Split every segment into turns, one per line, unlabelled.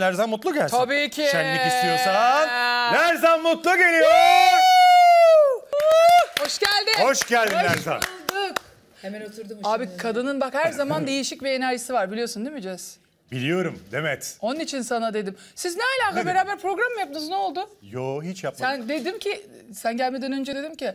Lerzan Mutlu gelsin. Tabii ki. Şenlik istiyorsan Lerzan Mutlu geliyor.
Hoş geldin. Hoş geldin Hoş Lerzan. Hemen oturdum. Abi kadının bak her zaman değişik bir enerjisi var biliyorsun değil mi Cez? Biliyorum Demet. Onun için sana dedim. Siz ne alaka Dedim. beraber program mı yaptınız ne oldu?
Yo hiç yapmadım.
Sen dedim ki sen gelmeden önce dedim ki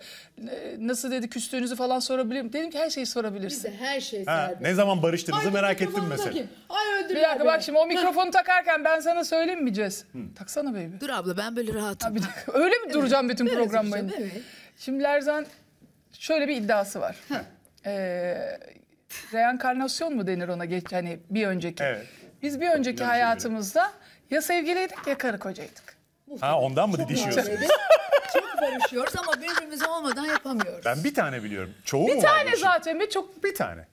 nasıl dedi küstüğünüzü falan sorabilirim. Dedim ki her şeyi sorabilirsin. Bize her şey Ha, ne
zaman barıştığınızı Ay, merak ettim mikrofonu mesela. takayım.
Ay öldürüyor Bir dakika bak şimdi o mikrofonu takarken ben sana söyleyeyim mi Cez? Taksana baby. Dur abla ben böyle rahatım. Bir öyle mi duracağım bütün Böyle program boyunca? evet. Şimdi Lerzan şöyle bir iddiası var. Ee, reenkarnasyon mu denir ona geç hani bir önceki? Evet. Biz bir önceki Gerçekten. Şey hayatımızda ya sevgiliydik ya karı kocaydık.
Ha ondan mı didişiyorsunuz?
çok barışıyoruz
ama
birbirimize olmadan yapamıyoruz. Ben bir tane biliyorum. Çoğu bir mu tane var? zaten ve çok... Bir tane.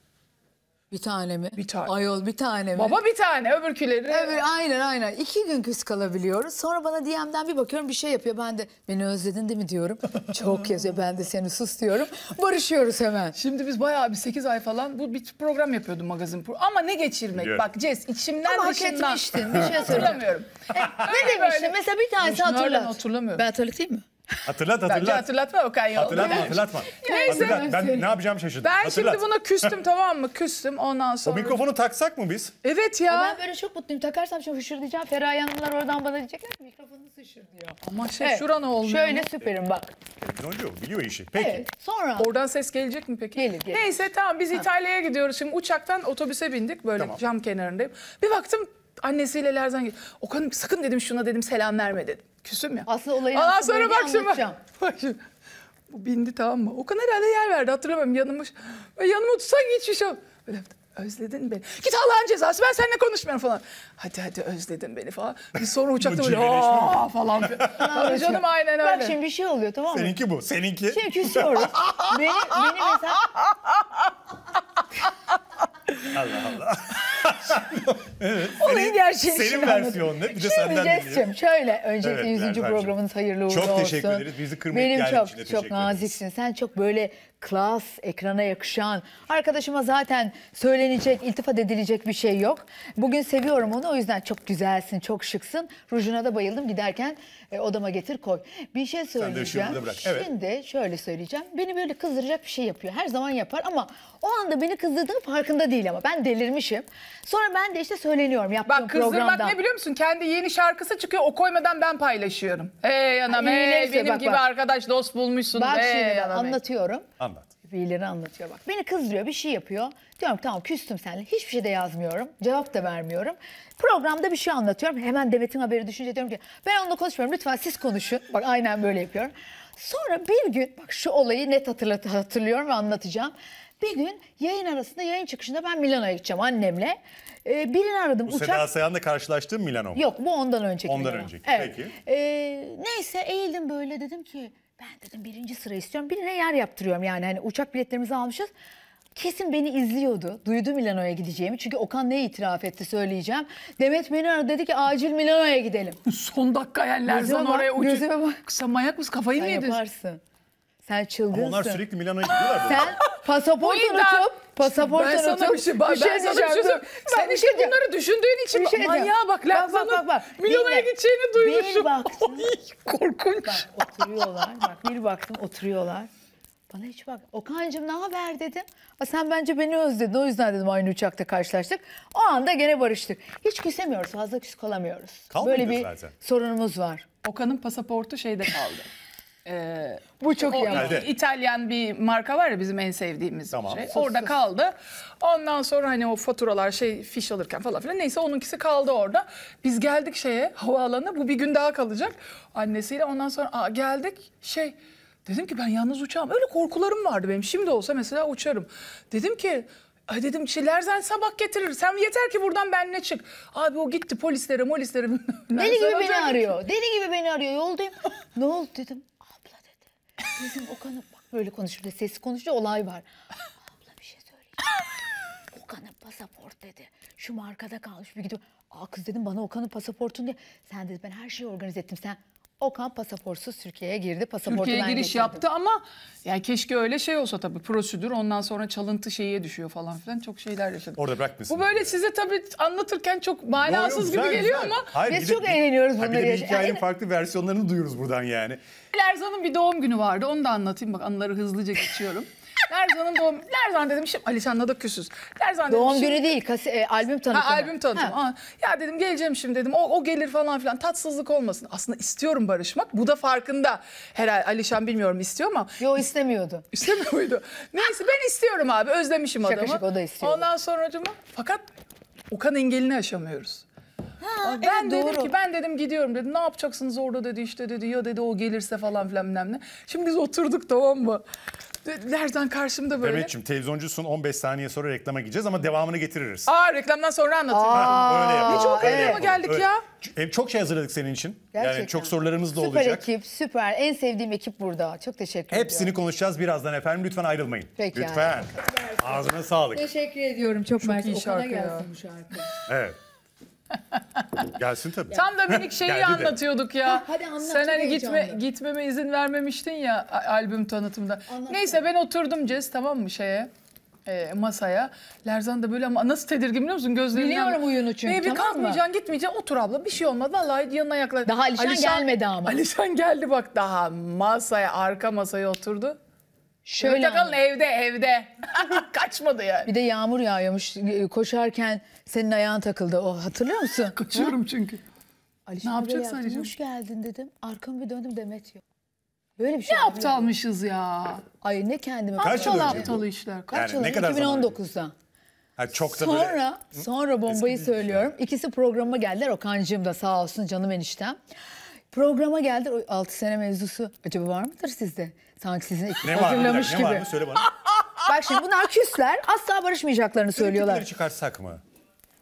Bir tane mi? Bir tane. Ayol bir tane mi? Baba bir tane öbürküleri. Öbür, aynen aynen. İki gün küs kalabiliyoruz. Sonra bana DM'den bir bakıyorum bir şey yapıyor. Ben de beni özledin değil mi diyorum. Çok yazıyor. Ben de seni sus diyorum. Barışıyoruz hemen. Şimdi biz bayağı bir 8 ay falan
bu bir
program yapıyordum magazin. Pro Ama ne geçirmek? Evet. Bak Cez içimden Ama dışından. Ama hak etmiştin. Bir şey hatırlamıyorum. e, ne demiştin? Mesela bir tanesi hatırlat. Hatırlamıyorum. Ben hatırlatayım mı? Hatırlat hatırlat. Bence hatırlatma
o kadar Hatırlatma hatırlatma. Neyse. Hatırlat. Ben
ne yapacağım şaşırdım.
Ben hatırlat. şimdi buna küstüm tamam
mı? Küstüm ondan sonra. O mikrofonu
taksak mı biz?
Evet ya. Ama ben böyle çok mutluyum. Takarsam şimdi hışır diyeceğim. Feraye Hanımlar oradan bana diyecekler ki Mikrofonu sıçır diyor. Ama şey evet. ne olmuyor. Şöyle süperim bak.
Zoncu biliyor işi. Peki. Evet.
Sonra. Oradan ses gelecek mi peki? Gelir gelir. Neyse tamam biz İtalya'ya gidiyoruz. Şimdi uçaktan otobüse bindik. Böyle tamam. cam kenarındayım. Bir baktım annesiyle Lerzan gibi. Okan sakın dedim şuna dedim selam verme dedim. Küsüm ya. Aslında olayı Ondan sonra bak şimdi. Bak Bu bindi tamam mı? Okan herhalde yer verdi hatırlamıyorum yanımış. Ve yanıma tutsak hiçbir o Böyle
Özledin beni.
Git Allah'ın cezası ben seninle konuşmuyorum falan. Hadi hadi özledin beni falan.
Bir sonra uçakta böyle aa
falan. Tabii canım aynen öyle. Bak şimdi bir
şey oluyor tamam mı?
Seninki
bu. Seninki. Şimdi küsüyoruz. beni, beni mesela... Allah Allah. Evet. Onun senin, gerçeğini senin şimdi versiyonunu bir de şimdi senden dinleyelim.
şöyle öncelikle evet, 100. programınız hayırlı uğurlu olsun. Çok teşekkür ederiz. Bizi kırmayıp Benim çok, için de çok naziksin. Sen çok böyle klas, ekrana yakışan. Arkadaşıma zaten söylenecek, iltifat edilecek bir şey yok. Bugün seviyorum onu o yüzden çok güzelsin, çok şıksın. Rujuna da bayıldım giderken e, odama getir koy. Bir şey söyleyeceğim. Sen de bırak. Evet. Şimdi şöyle söyleyeceğim. Beni böyle kızdıracak bir şey yapıyor. Her zaman yapar ama o anda beni kızdırdığı farkında değil ama. Ben delirmişim. Sonra ben de işte söyleyeceğim söyleniyorum yaptığım Bak kızdırmak programda. ne biliyor musun? Kendi yeni şarkısı çıkıyor o koymadan ben paylaşıyorum. Ey anam Ha, ey benim Bak, gibi bak. arkadaş dost bulmuşsun. Bak ey şimdi ben anlatıyorum. Anlat. Fiilleri anlatıyor bak. Beni kızdırıyor bir şey yapıyor. Diyorum tamam küstüm seninle. Hiçbir şey de yazmıyorum. Cevap da vermiyorum. Programda bir şey anlatıyorum. Hemen Demet'in haberi düşünce diyorum ki ben onunla konuşmuyorum. Lütfen siz konuşun. Bak aynen böyle yapıyorum. Sonra bir gün bak şu olayı net hatırlat hatırlıyorum ve anlatacağım. Bir gün yayın arasında yayın çıkışında ben Milano'ya gideceğim annemle. Ee, birini aradım. Bu Uçak... Seda Sayan'la
karşılaştığın Milano mu?
Yok bu ondan önceki Ondan Milano. önceki evet. peki. Ee, neyse eğildim böyle dedim ki ben dedim birinci sıra istiyorum. Birine yer yaptırıyorum yani hani uçak biletlerimizi almışız. Kesin beni izliyordu. Duydu Milano'ya gideceğimi. Çünkü Okan ne itiraf etti söyleyeceğim. Demet beni aradı dedi ki acil Milano'ya gidelim. Son dakika yani Lerzan bak, oraya uçuyor. Kısa manyak mısın kafayı mı yedin? yaparsın. Sen çılgınsın. Ama onlar sürekli Milano'ya gidiyorlar. Böyle. Sen pasaportunu tutup pasaportunu ben sana bir şey, ben, bir şey ben Sana şey dur.
Sen bir şey bunları düşündüğün için bir şey manyağa bak. Bak bak bak.
bak. Milano'ya gideceğini duymuşum. Bir baktım. korkunç. Bak oturuyorlar. Bak bir baktım oturuyorlar. Bana hiç bak. Okan'cığım ne haber dedim. A, sen bence beni özledin. O yüzden dedim aynı uçakta karşılaştık. O anda gene barıştık. Hiç küsemiyoruz. Fazla küs kalamıyoruz. Kalmıyor Böyle bir zaten. sorunumuz var. Okan'ın pasaportu şeyde kaldı. Ee,
bu çok iyi. Nerede? İtalyan bir marka var ya bizim en sevdiğimiz Tamam. şey. Orada kaldı. Ondan sonra hani o faturalar şey fiş alırken falan filan neyse onunkisi kaldı orada. Biz geldik şeye havaalanına bu bir gün daha kalacak. Annesiyle ondan sonra aa, geldik şey dedim ki ben yalnız uçağım. Öyle korkularım vardı benim. Şimdi olsa mesela uçarım. Dedim ki Ay dedim şey Lerzen sabah getirir. Sen yeter ki buradan benle çık. Abi o gitti polislere molislere.
Deli gibi beni arıyor. Deli gibi beni arıyor. Yoldayım. ne oldu dedim. Bizim Okan'ın bak böyle konuşur da Sesi konuşuyor olay var. Abla bir şey söyleyeceğim. Okan'ın pasaport dedi. Şu markada kalmış bir gidiyor. Aa kız dedim bana Okan'ın pasaportunu diye. Sen dedi ben her şeyi organize ettim. Sen Okan pasaportsuz Türkiye'ye girdi. Pasaportu Türkiye'ye giriş getirdim. yaptı
ama yani keşke öyle şey olsa tabii prosedür ondan sonra çalıntı şeye düşüyor falan filan çok şeyler yaşadık. Orada bırakmışsın. Bu böyle size tabii anlatırken çok manasız gibi geliyor güzel. ama Hayır, biz de, çok eğleniyoruz bunları. Bir de bir hikayenin
farklı versiyonlarını duyuyoruz buradan yani.
Erzan'ın bir doğum günü vardı onu da anlatayım bak anıları hızlıca geçiyorum. Lerzan'ın doğum... Lerzan dedim şimdi Alişan'la da küsüz.
Lerzan dedim Doğum günü değil, kas- e,
albüm tanıtımı. Ha, albüm tanıtımı. Ha. Ya dedim geleceğim şimdi dedim. O, o gelir falan filan. Tatsızlık olmasın. Aslında istiyorum barışmak. Bu da farkında. Herhalde Alişan bilmiyorum istiyor ama. Yo istemiyordu. İstemiyor muydu? Neyse ben istiyorum abi. Özlemişim Şaka adamı. şaka, o da istiyor. Ondan sonra acaba- Fakat Okan engelini aşamıyoruz.
Ha, ben evet,
dedim doğru. ki ben dedim gidiyorum dedim. Ne yapacaksınız orada dedi işte dedi. Ya dedi o gelirse falan filan bilmem ne. Şimdi biz oturduk tamam mı? Nereden karşımda böyle. Demet'ciğim
televizyoncusun 15 saniye sonra reklama gideceğiz ama devamını getiririz.
Aa reklamdan sonra anlatayım. Aa, öyle yapalım. Ne çok öyle evet. geldik öyle. ya.
Hem çok şey hazırladık senin için. Gerçekten. Yani çok sorularımız da süper olacak.
Süper ekip, süper. En sevdiğim ekip burada. Çok teşekkür ederim. Hepsini ediyorum.
konuşacağız birazdan efendim. Lütfen ayrılmayın. Peki Lütfen. Yani. Ağzına sağlık.
Teşekkür ediyorum. Çok, çok mersi. iyi şarkı gelsin bu şarkı.
Evet. Gelsin tabii. Tam da minik şeyi Geldi de.
anlatıyorduk ya. Hadi anlat. Sen hani gitme, gitmeme izin vermemiştin ya albüm tanıtımda. Anlat. Neyse ben oturdum Cez tamam mı şeye? e, masaya. Lerzan da böyle ama nasıl tedirgin biliyor musun? Gözlerinden Biliyorum huyunu çünkü, Baby tamam mı? gitmeyeceksin otur abla bir şey olmadı. Vallahi yanına yaklaş. Daha Alişan gelmedi ama. Alişan geldi bak daha masaya arka masaya oturdu. Şöyle Evde kalın evde evde. Kaçmadı
yani. Bir de yağmur yağıyormuş. E, koşarken senin ayağın takıldı. O hatırlıyor musun? Kaçıyorum çünkü. Ali ne yapacaksın Ali'cim? Hoş geldin dedim. Arkamı bir döndüm Demet yok. Böyle bir şey. Ne aptalmışız ya. Ay ne kendime. Kaç Aptal yıl aptal işler. Kaç Yani ne kadar 2019'da.
Ha, çok da böyle... Sonra,
sonra bombayı şey. söylüyorum. İkisi programa geldiler. Okan'cığım da sağ olsun canım eniştem. Programa geldi. 6 sene mevzusu. Acaba var mıdır sizde? Sanki sizin ne hazırlamış var, gibi. Ne var mı? Söyle bana. Bak şimdi bunlar küsler. Asla barışmayacaklarını söylüyorlar. Küpeleri
çıkarsak mı?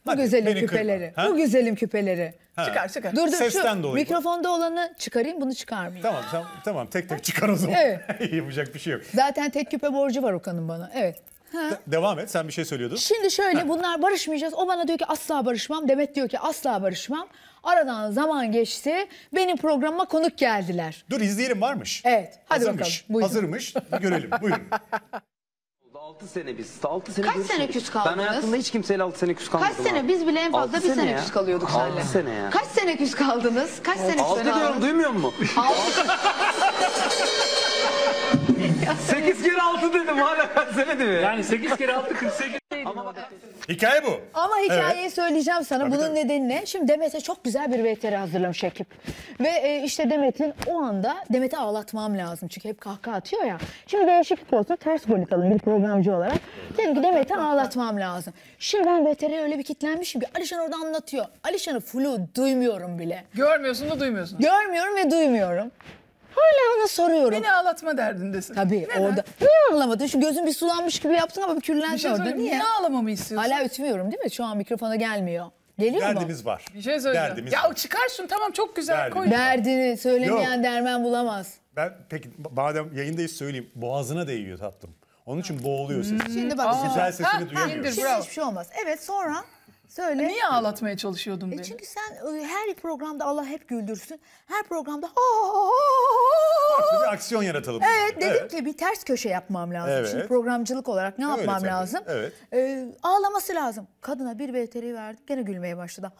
Bu güzelim küpeleri. Bu güzelim küpeleri.
Ha. Çıkar çıkar. Dur dur Sesten şu dolayı.
mikrofonda olanı çıkarayım bunu çıkarmayayım. Tamam
tamam, tamam tek tek çıkar o zaman. Evet. Yapacak bir şey yok.
Zaten tek küpe borcu var Okan'ın bana. Evet. Ha.
devam et sen bir şey söylüyordun. Şimdi
şöyle ha. bunlar barışmayacağız. O bana diyor ki asla barışmam. Demet diyor ki asla barışmam. Aradan zaman geçti. Benim programıma konuk geldiler. Dur izleyelim varmış. Evet. Hadi Hazırmış. bakalım.
Buyurun. Hazırmış. Bir görelim. Buyurun. 6 sene biz. 6 sene Kaç görüşmedik. sene küs kaldınız? Ben hayatımda hiç kimseyle 6 sene küs kalmadım. Kaç sene? Biz bile en fazla 1 sene, sene ya. küs kalıyorduk seninle. 6 sene ya. Kaç
sene küs kaldınız? Kaç sene küs kaldınız? 6 diyorum
duymuyor musun? 6
8 kere 6 dedim hala kaçsene değil mi? Yani 8 kere 6 48. Ama bak Hikaye bu.
Ama hikayeyi evet. söyleyeceğim sana. Tabii Bunun nedeni ne? Şimdi Demet'e çok güzel bir VTR hazırlamış ekip. Ve e, işte Demet'in o anda Demet'i ağlatmam lazım. Çünkü hep kahkaha atıyor ya. Şimdi değişiklik olsun. Ters politik bir programcı olarak. Dedim ki Demet'i ağlatmam lazım. Şimdi ben VTR'ye öyle bir kitlenmişim ki Alişan orada anlatıyor. Alişan'ı flu duymuyorum bile. Görmüyorsun da duymuyorsun. Görmüyorum ve duymuyorum. Hala ona soruyorum. Beni ağlatma derdindesin. Tabii Neden? orada. Niye ağlamadın? Şu gözün bir sulanmış gibi yaptın ama bir kirlendi bir şey orada. Niye? Niye ağlamamı istiyorsun? Hala ütmüyorum değil mi? Şu an mikrofona gelmiyor. Geliyor Derdimiz
mu? var.
Bir şey söyleyeceğim. Derdimiz ya var.
çıkar tamam çok güzel Derdimiz koy. Derdini söylemeyen Yok. derman bulamaz.
Ben peki madem yayındayız söyleyeyim. Boğazına değiyor tatlım. Onun için boğuluyor ses. Şimdi bak. Aa, güzel sesini ha, duyamıyoruz. Şimdi hiçbir
şey olmaz. Evet sonra Söyle. Niye ağlatmaya çalışıyordun e beni? çünkü sen e, her programda Allah hep güldürsün. Her programda ha Farklı bir
aksiyon yaratalım. Evet dedim evet.
ki bir ters köşe yapmam lazım. Evet. Şimdi programcılık olarak ne yapmam Öyle tabii. lazım? Evet. Ee, ağlaması lazım. Kadına bir VTR'i verdik gene gülmeye başladı.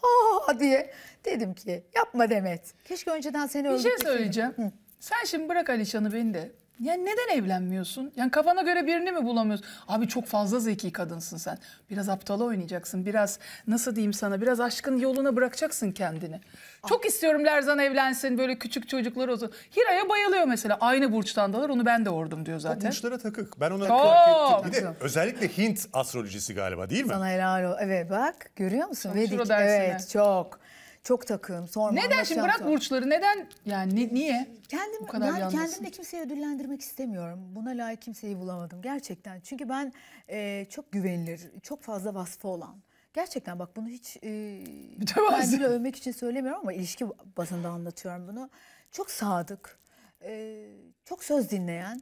Ha diye dedim ki yapma Demet. Keşke önceden seni öldürdük. Bir şey söyleyeceğim. Hı.
Sen şimdi bırak Alişan'ı beni de. Yani neden evlenmiyorsun? Yani kafana göre birini mi bulamıyorsun? Abi çok fazla zeki kadınsın sen. Biraz aptala oynayacaksın. Biraz nasıl diyeyim sana? Biraz aşkın yoluna bırakacaksın kendini. Çok istiyorum Lerzan evlensin böyle küçük çocuklar olsun. Hira'ya bayılıyor mesela. Aynı burçtandalar
onu ben de ordum diyor zaten. O burçlara
takık. Ben ona fark ettim. Bir de özellikle Hint astrolojisi
galiba değil mi? Sana helal ol. Evet bak görüyor musun? Vedik. Evet çok. Çok takığım. Sorma. Neden şimdi bırak burçları? Neden yani ne, niye?
Kendim, Bu kadar ben kendim
de kimseyi ödüllendirmek istemiyorum. Buna layık kimseyi bulamadım gerçekten. Çünkü ben e, çok güvenilir, çok fazla vasfı olan. Gerçekten bak bunu hiç e, kendimi övmek için söylemiyorum ama ilişki bazında anlatıyorum bunu. Çok sadık, e, çok söz dinleyen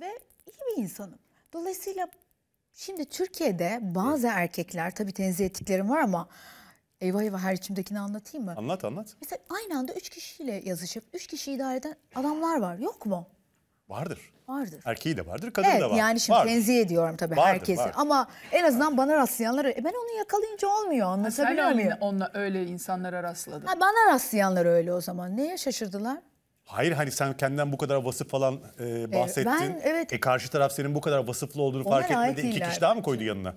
ve iyi bir insanım. Dolayısıyla şimdi Türkiye'de bazı erkekler tabii tenzih ettiklerim var ama Eyvah eyvah her içimdekini anlatayım mı? Anlat anlat. Mesela aynı anda üç kişiyle yazışıp üç kişi idare eden adamlar var yok mu? Vardır. Vardır.
Erkeği de vardır, kadın evet, da var. Yani şimdi vardır. tenzih ediyorum tabii vardır, herkesi. Vardır.
Ama en azından bana rastlayanlara, e ben onu yakalayınca olmuyor, anlatabiliyor muyum? Sen
onunla öyle insanlara rastladın.
Ha, bana rastlayanlar öyle o zaman. Neye şaşırdılar?
Hayır hani sen kendinden bu kadar vasıf falan e, e bahsettin. E, ben, evet. E, karşı taraf senin bu kadar vasıflı olduğunu Ona fark etmedi. İki kişi daha mı koydu yanına?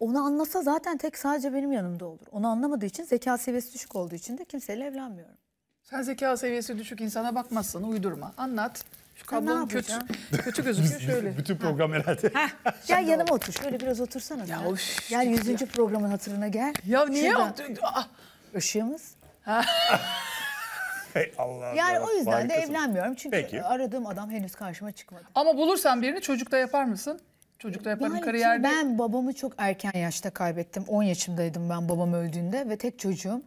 Onu anlasa zaten tek sadece benim yanımda olur. Onu anlamadığı için zeka seviyesi düşük olduğu için de kimseyle evlenmiyorum.
Sen zeka seviyesi düşük insana bakmazsın uydurma. Anlat. Şu
kablon kötü, kötü gözüküyor şöyle. Bütün program herhalde. Heh.
Gel yanıma otur. Şöyle biraz otursana. Ya, hoş, gel yüzüncü programın hatırına gel. Ya niye? Ah. Işığımız.
Hey Allah yani Allah, o yüzden harikasın. de
evlenmiyorum çünkü Peki. aradığım adam
henüz karşıma çıkmadı. Ama bulursan birini çocukta yapar mısın? Çocuklar yaparım hani yani kariyerde. Ben
babamı çok erken yaşta kaybettim. 10 yaşımdaydım ben babam öldüğünde ve tek çocuğum.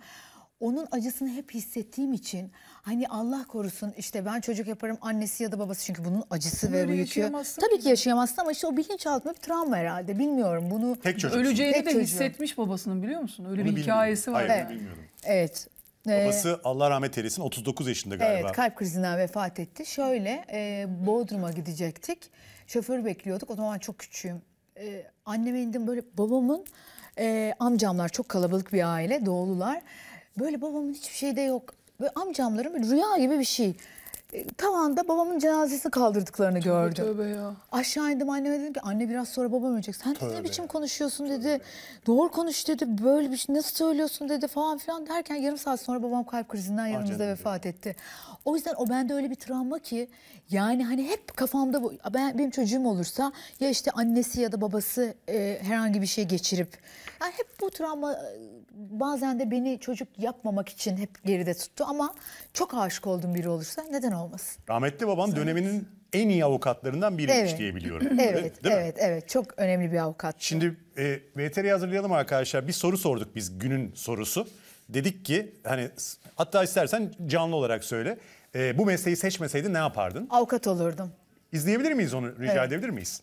Onun acısını hep hissettiğim için hani Allah korusun işte ben çocuk yaparım annesi ya da babası çünkü bunun acısı ve bu Tabii ki yaşayamazsın ama işte o bilinçaltında bir travma herhalde bilmiyorum bunu. Tek Öleceğini tek de çocuğum. hissetmiş babasının biliyor musun? Öyle Onu bir bilmiyorum. hikayesi var. Hayır, bilmiyorum. Evet. Ee, babası
Allah rahmet eylesin 39 yaşında galiba. Evet kalp
krizinden vefat etti. Şöyle e, Bodrum'a gidecektik. Şoför bekliyorduk. O zaman çok küçüğüm. Ee, anneme indim böyle babamın e, amcamlar çok kalabalık bir aile doğulular. Böyle babamın hiçbir şeyde yok. Böyle amcamların böyle rüya gibi bir şey. E, tavanda babamın cenazesini kaldırdıklarını tövbe gördüm. Tövbe ya. Aşağı indim anneme dedim ki anne biraz sonra babam ölecek. Sen tövbe. ne biçim konuşuyorsun dedi. Tövbe. Doğru konuş dedi. Böyle bir şey nasıl söylüyorsun dedi falan filan derken yarım saat sonra babam kalp krizinden yanımızda vefat etti. O yüzden o bende öyle bir travma ki yani hani hep kafamda bu ben benim çocuğum olursa ya işte annesi ya da babası e, herhangi bir şey geçirip yani hep bu travma e, bazen de beni çocuk yapmamak için hep geride tuttu ama çok aşık olduğum biri olursa neden olmasın? olmasın.
Rahmetli baban Sanırım. döneminin en iyi avukatlarından biriymiş evet. diye biliyorum. evet,
Değil evet, mi? evet. Çok önemli bir avukat. Şimdi
e, VTR'yi hazırlayalım arkadaşlar. Bir soru sorduk biz günün sorusu. Dedik ki hani hatta istersen canlı olarak söyle. E, bu mesleği seçmeseydin ne yapardın? Avukat olurdum. İzleyebilir miyiz onu? Rica evet. edebilir miyiz?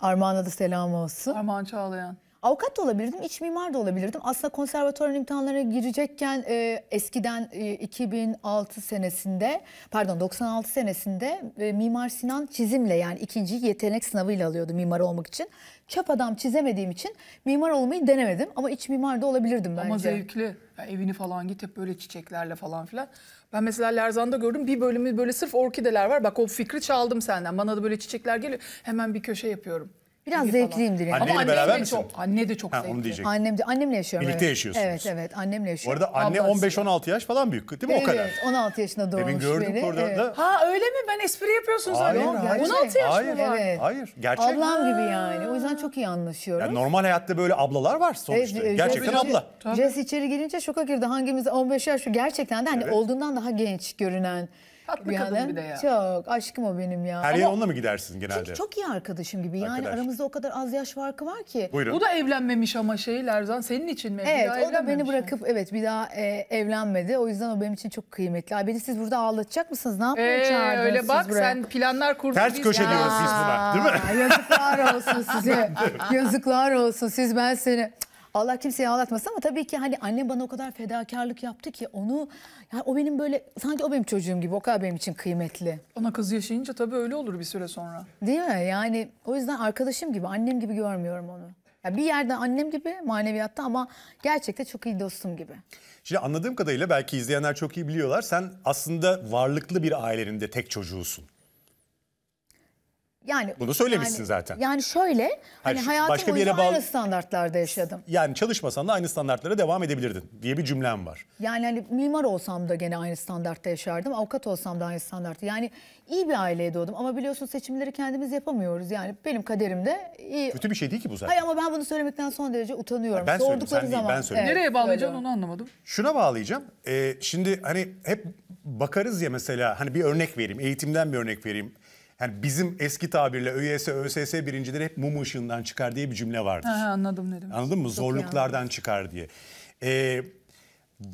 Armağan'a da selam olsun. Armağan Çağlayan. Avukat da olabilirdim, iç mimar da olabilirdim. Aslında konservatuvar imtihanlarına girecekken e, eskiden e, 2006 senesinde, pardon 96 senesinde e, Mimar Sinan çizimle yani ikinci yetenek sınavıyla alıyordu mimar olmak için. Çöp adam çizemediğim için mimar olmayı denemedim ama iç mimar da olabilirdim bence. Ama zevkli.
Yani evini falan git hep böyle çiçeklerle falan filan. Ben mesela Lerzan'da gördüm bir bölümü böyle sırf orkideler var. Bak o fikri çaldım senden. Bana da böyle çiçekler geliyor. Hemen bir köşe yapıyorum. Biraz zevkliyimdir yani. Anneyle Ama beraber de misin? çok,
anne de çok Ha, onu diyecek. annemle annemle yaşıyorum. Birlikte evet. yaşıyorsunuz. Evet evet annemle Bu yaşıyorum. arada anne
15-16 yaş falan büyük değil mi o kadar? Evet
16 yaşında doğmuş Demin gördük orada. da. Ha öyle mi? Ben espri yapıyorsunuz Hayır, zannediyorum. hayır. 16 yaş Hayır, var? Evet.
hayır. Gerçek. Ablam
gibi yani. O yüzden çok iyi anlaşıyoruz. Yani
normal hayatta böyle ablalar var sonuçta. Evet, e, Gerçekten Jess- abla.
Jess içeri girince şoka girdi. Hangimiz 15 yaş şu gerçekten de hani olduğundan daha genç görünen Tatlı yani, kadın bir de ya. Çok aşkım o benim ya. Her yere onunla mı gidersin genelde? Çünkü çok iyi arkadaşım gibi. Yani Arkadaş. aramızda o kadar az yaş farkı var ki. Buyurun. Bu da evlenmemiş ama şeyler zaten senin için mi? Evet o da beni bırakıp evet bir daha e, evlenmedi. O yüzden o benim için çok kıymetli. Abi, beni siz burada ağlatacak mısınız? Ne yapmaya ee, çağırdınız öyle bak buraya? sen planlar kurdun. Ters köşe diyoruz biz
buna değil mi? Yazıklar olsun size.
Yazıklar olsun siz ben seni... Allah kimseyi ağlatmasın ama tabii ki hani annem bana o kadar fedakarlık yaptı ki onu yani o benim böyle sanki o benim çocuğum gibi o kadar benim için kıymetli.
Ona kız yaşayınca tabii öyle
olur bir süre sonra. Değil mi? Yani o yüzden arkadaşım gibi annem gibi görmüyorum onu. Ya bir yerde annem gibi maneviyatta ama gerçekte çok iyi dostum gibi.
Şimdi anladığım kadarıyla belki izleyenler çok iyi biliyorlar. Sen aslında varlıklı bir ailenin de tek çocuğusun.
Yani bunu söylemişsin yani, zaten. Yani şöyle hani hayatım başka bir yere bağlı... aynı standartlarda yaşadım.
Yani çalışmasan da aynı standartlara devam edebilirdin diye bir cümlem var.
Yani hani mimar olsam da gene aynı standartta yaşardım. Avukat olsam da aynı standartta. Yani iyi bir aileye doğdum ama biliyorsun seçimleri kendimiz yapamıyoruz. Yani benim kaderimde iyi. Kötü
bir şey değil ki bu zaten. Hayır
ama ben bunu söylemekten son derece utanıyorum. Ben Sordukları söyledim, sen zaman. ben söyledim. Evet, Nereye bağlayacaksın onu anlamadım.
Şuna bağlayacağım. Ee, şimdi hani hep bakarız ya mesela hani bir örnek vereyim. Eğitimden bir örnek vereyim. Yani bizim eski tabirle ÖYS, ÖSS birincileri hep mum ışığından çıkar diye bir cümle vardır.
Ha, anladım ne demek. Anladın mı? Çok Zorluklardan
çıkar diye. Ee,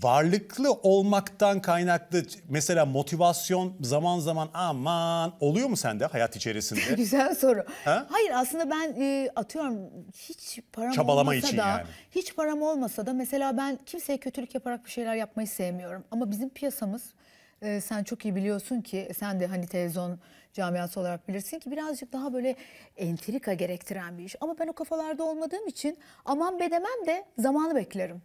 varlıklı olmaktan kaynaklı mesela motivasyon zaman zaman aman oluyor mu sende hayat içerisinde? Güzel soru. Ha?
Hayır aslında ben e, atıyorum hiç param Çabalama olmasa için da yani. hiç param olmasa da mesela ben kimseye kötülük yaparak bir şeyler yapmayı sevmiyorum ama bizim piyasamız e, sen çok iyi biliyorsun ki e, sen de hani televizyon camiası olarak bilirsin ki birazcık daha böyle entrika gerektiren bir iş. Ama ben o kafalarda olmadığım için aman bedemem de zamanı beklerim.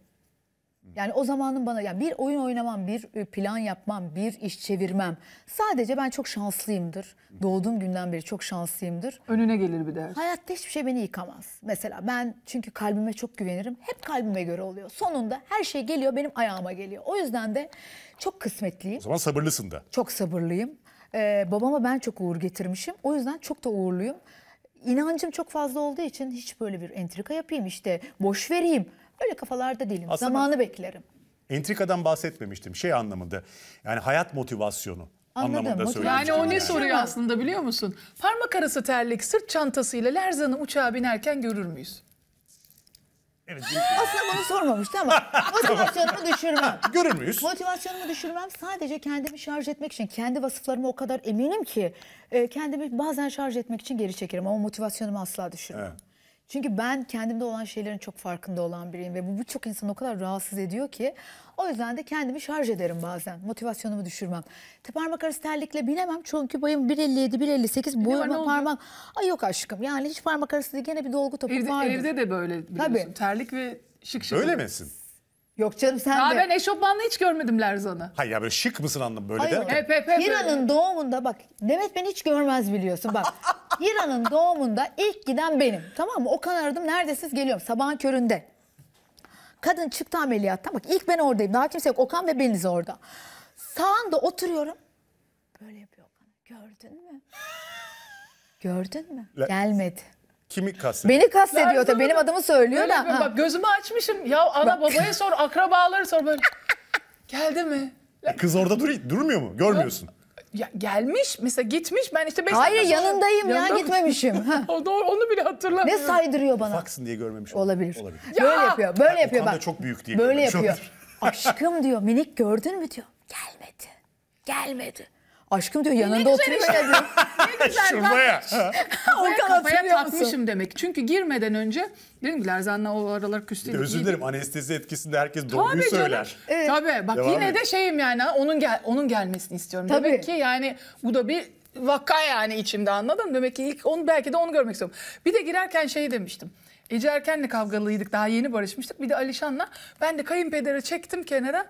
Yani o zamanın bana yani bir oyun oynamam, bir e, plan yapmam, bir iş çevirmem. Sadece ben çok şanslıyımdır. Doğduğum günden beri çok şanslıyımdır. Önüne gelir bir ders. Hayatta hiçbir şey beni yıkamaz. Mesela ben çünkü kalbime çok güvenirim. Hep kalbime göre oluyor. Sonunda her şey geliyor benim ayağıma geliyor. O yüzden de çok kısmetliyim. O zaman
sabırlısın da.
Çok sabırlıyım. Ee, babama ben çok uğur getirmişim. O yüzden çok da uğurluyum. İnancım çok fazla olduğu için hiç böyle bir entrika yapayım işte boş vereyim Öyle kafalarda değilim. Aslında Zamanı beklerim.
Entrikadan bahsetmemiştim. Şey anlamında. Yani hayat motivasyonu. Anladım. Anlamında motiv- yani
o ne yani. soruyor
aslında biliyor
musun? Parmak arası terlik sırt çantasıyla Lerzan'ı uçağa binerken görür müyüz?
Evet. Aslında bunu sormamıştı ama motivasyonumu düşürmem. Görür müyüz? Motivasyonumu düşürmem sadece kendimi şarj etmek için. Kendi vasıflarıma o kadar eminim ki e, kendimi bazen şarj etmek için geri çekerim ama motivasyonumu asla düşürmem. Evet. Çünkü ben kendimde olan şeylerin çok farkında olan biriyim ve bu birçok insan o kadar rahatsız ediyor ki o yüzden de kendimi şarj ederim bazen. Motivasyonumu düşürmem. Te parmak arası terlikle binemem çünkü boyum 1.57 1.58 boyum. parmak. Ay yok aşkım yani hiç parmak arası değil gene bir dolgu topu evde, vardır. Evde de böyle biliyorsun. Tabii. Terlik ve şık şık. Öyle misin? Yok canım sen Aa, de. ben eşofmanla hiç görmedim Lerzan'ı.
Hayır ya böyle şık mısın anladım böyle Hayır, derken.
Hep hep hep. Hira'nın doğumunda bak Demet beni hiç görmez biliyorsun bak. Hira'nın doğumunda ilk giden benim. Tamam mı? O aradım neredesiniz geliyorum sabahın köründe. Kadın çıktı ameliyattan bak ilk ben oradayım. Daha kimse yok Okan ve Beniz orada. Sağında oturuyorum. Böyle yapıyor Okan. Gördün mü? Gördün mü? Gelmedi. Kimi kastediyor? Beni kastediyor tabii. Benim adımı söylüyor da. bak gözümü açmışım. Ya ana babaya sor,
akrabaları sor böyle. Geldi
mi? E, kız orada duruyor durmuyor mu? Görmüyorsun.
Ya gelmiş mesela gitmiş ben işte 5 Hayır yanındayım ya Yanında
gitmemişim. o doğru onu bile hatırlamıyorum. Ne saydırıyor bana? Faksın diye görmemiş. Olabilir. Olabilir. Ya. Böyle yapıyor. Böyle yani yapıyor bak. çok büyük diye. Böyle yapıyor. Aşkım diyor minik gördün mü diyor. Gelmedi. Gelmedi. Aşkım diyor e, yanında oturuyor ya diyor. ne güzel. Şuraya. Ben kafaya hatırlıyor şey musun?
demek. Çünkü girmeden önce dedim ki Lerzan'la o aralar küstüydük. Özür dilerim
anestezi etkisinde herkes doğruyu Tabii söyler.
Evet. Tabii bak Devam yine et. de şeyim yani onun gel onun gelmesini istiyorum. Tabii. Demek ki yani bu da bir vaka yani içimde anladın mı? Demek ki ilk onu belki de onu görmek istiyorum. Bir de girerken şey demiştim. Ece Erken'le kavgalıydık daha yeni barışmıştık. Bir de Alişan'la. Ben de kayınpedere çektim kenara.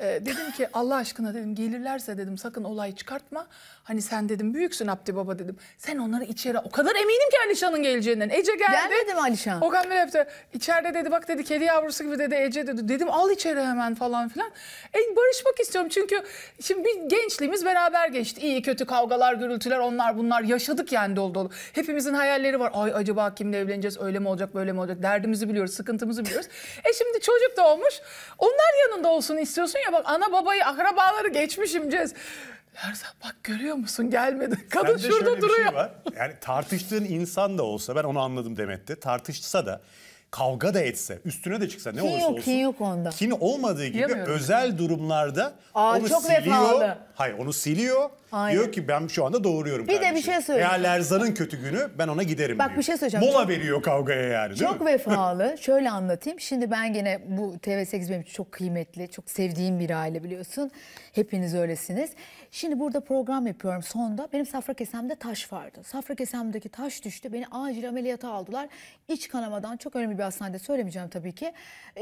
E, dedim ki Allah aşkına dedim gelirlerse dedim sakın olay çıkartma. Hani sen dedim büyüksün Abdi Baba dedim. Sen onları içeri o kadar eminim ki Alişan'ın geleceğinden. Ece geldi. Gelmedi mi Alişan? Okan Bey hepsi içeride dedi bak dedi kedi yavrusu gibi dedi Ece dedi. Dedim al içeri hemen falan filan. E, barışmak istiyorum çünkü şimdi bir gençliğimiz beraber geçti. İyi kötü kavgalar gürültüler onlar bunlar yaşadık yani dolu dolu. Hepimizin hayalleri var. Ay acaba kimle evleneceğiz öyle mi olacak böyle mi olacak derdimizi biliyoruz sıkıntımızı biliyoruz. e şimdi çocuk da olmuş onlar yanında olsun istiyorsun ya bak ana babayı akrabaları geçmişim Cez. Lerza bak görüyor musun gelmedi. Kadın şurada şey duruyor.
şey var. Yani tartıştığın insan da olsa ben onu anladım Demet'te. Tartışsa da kavga da etse, üstüne de çıksa ne kin olursa yok, olsun. Kin yok onda. Kin olmadığı gibi Yemiyorum. özel durumlarda
Aa, onu çok siliyor. Vefalı.
Hayır onu siliyor. Aynen. Diyor ki ben şu anda doğuruyorum Bir kardeşim. de
bir şey söyleyeyim. Eğer
Lerzan'ın kötü günü ben ona giderim Bak diyor. bir şey söyleyeceğim. Mola çok, veriyor kavgaya yani Çok mi?
vefalı. Şöyle anlatayım. Şimdi ben gene bu TV8 benim çok kıymetli, çok sevdiğim bir aile biliyorsun. Hepiniz öylesiniz. Şimdi burada program yapıyorum sonda. Benim safra kesemde taş vardı. Safra kesemdeki taş düştü. Beni acil ameliyata aldılar. İç kanamadan çok önemli bir hastanede söylemeyeceğim tabii ki.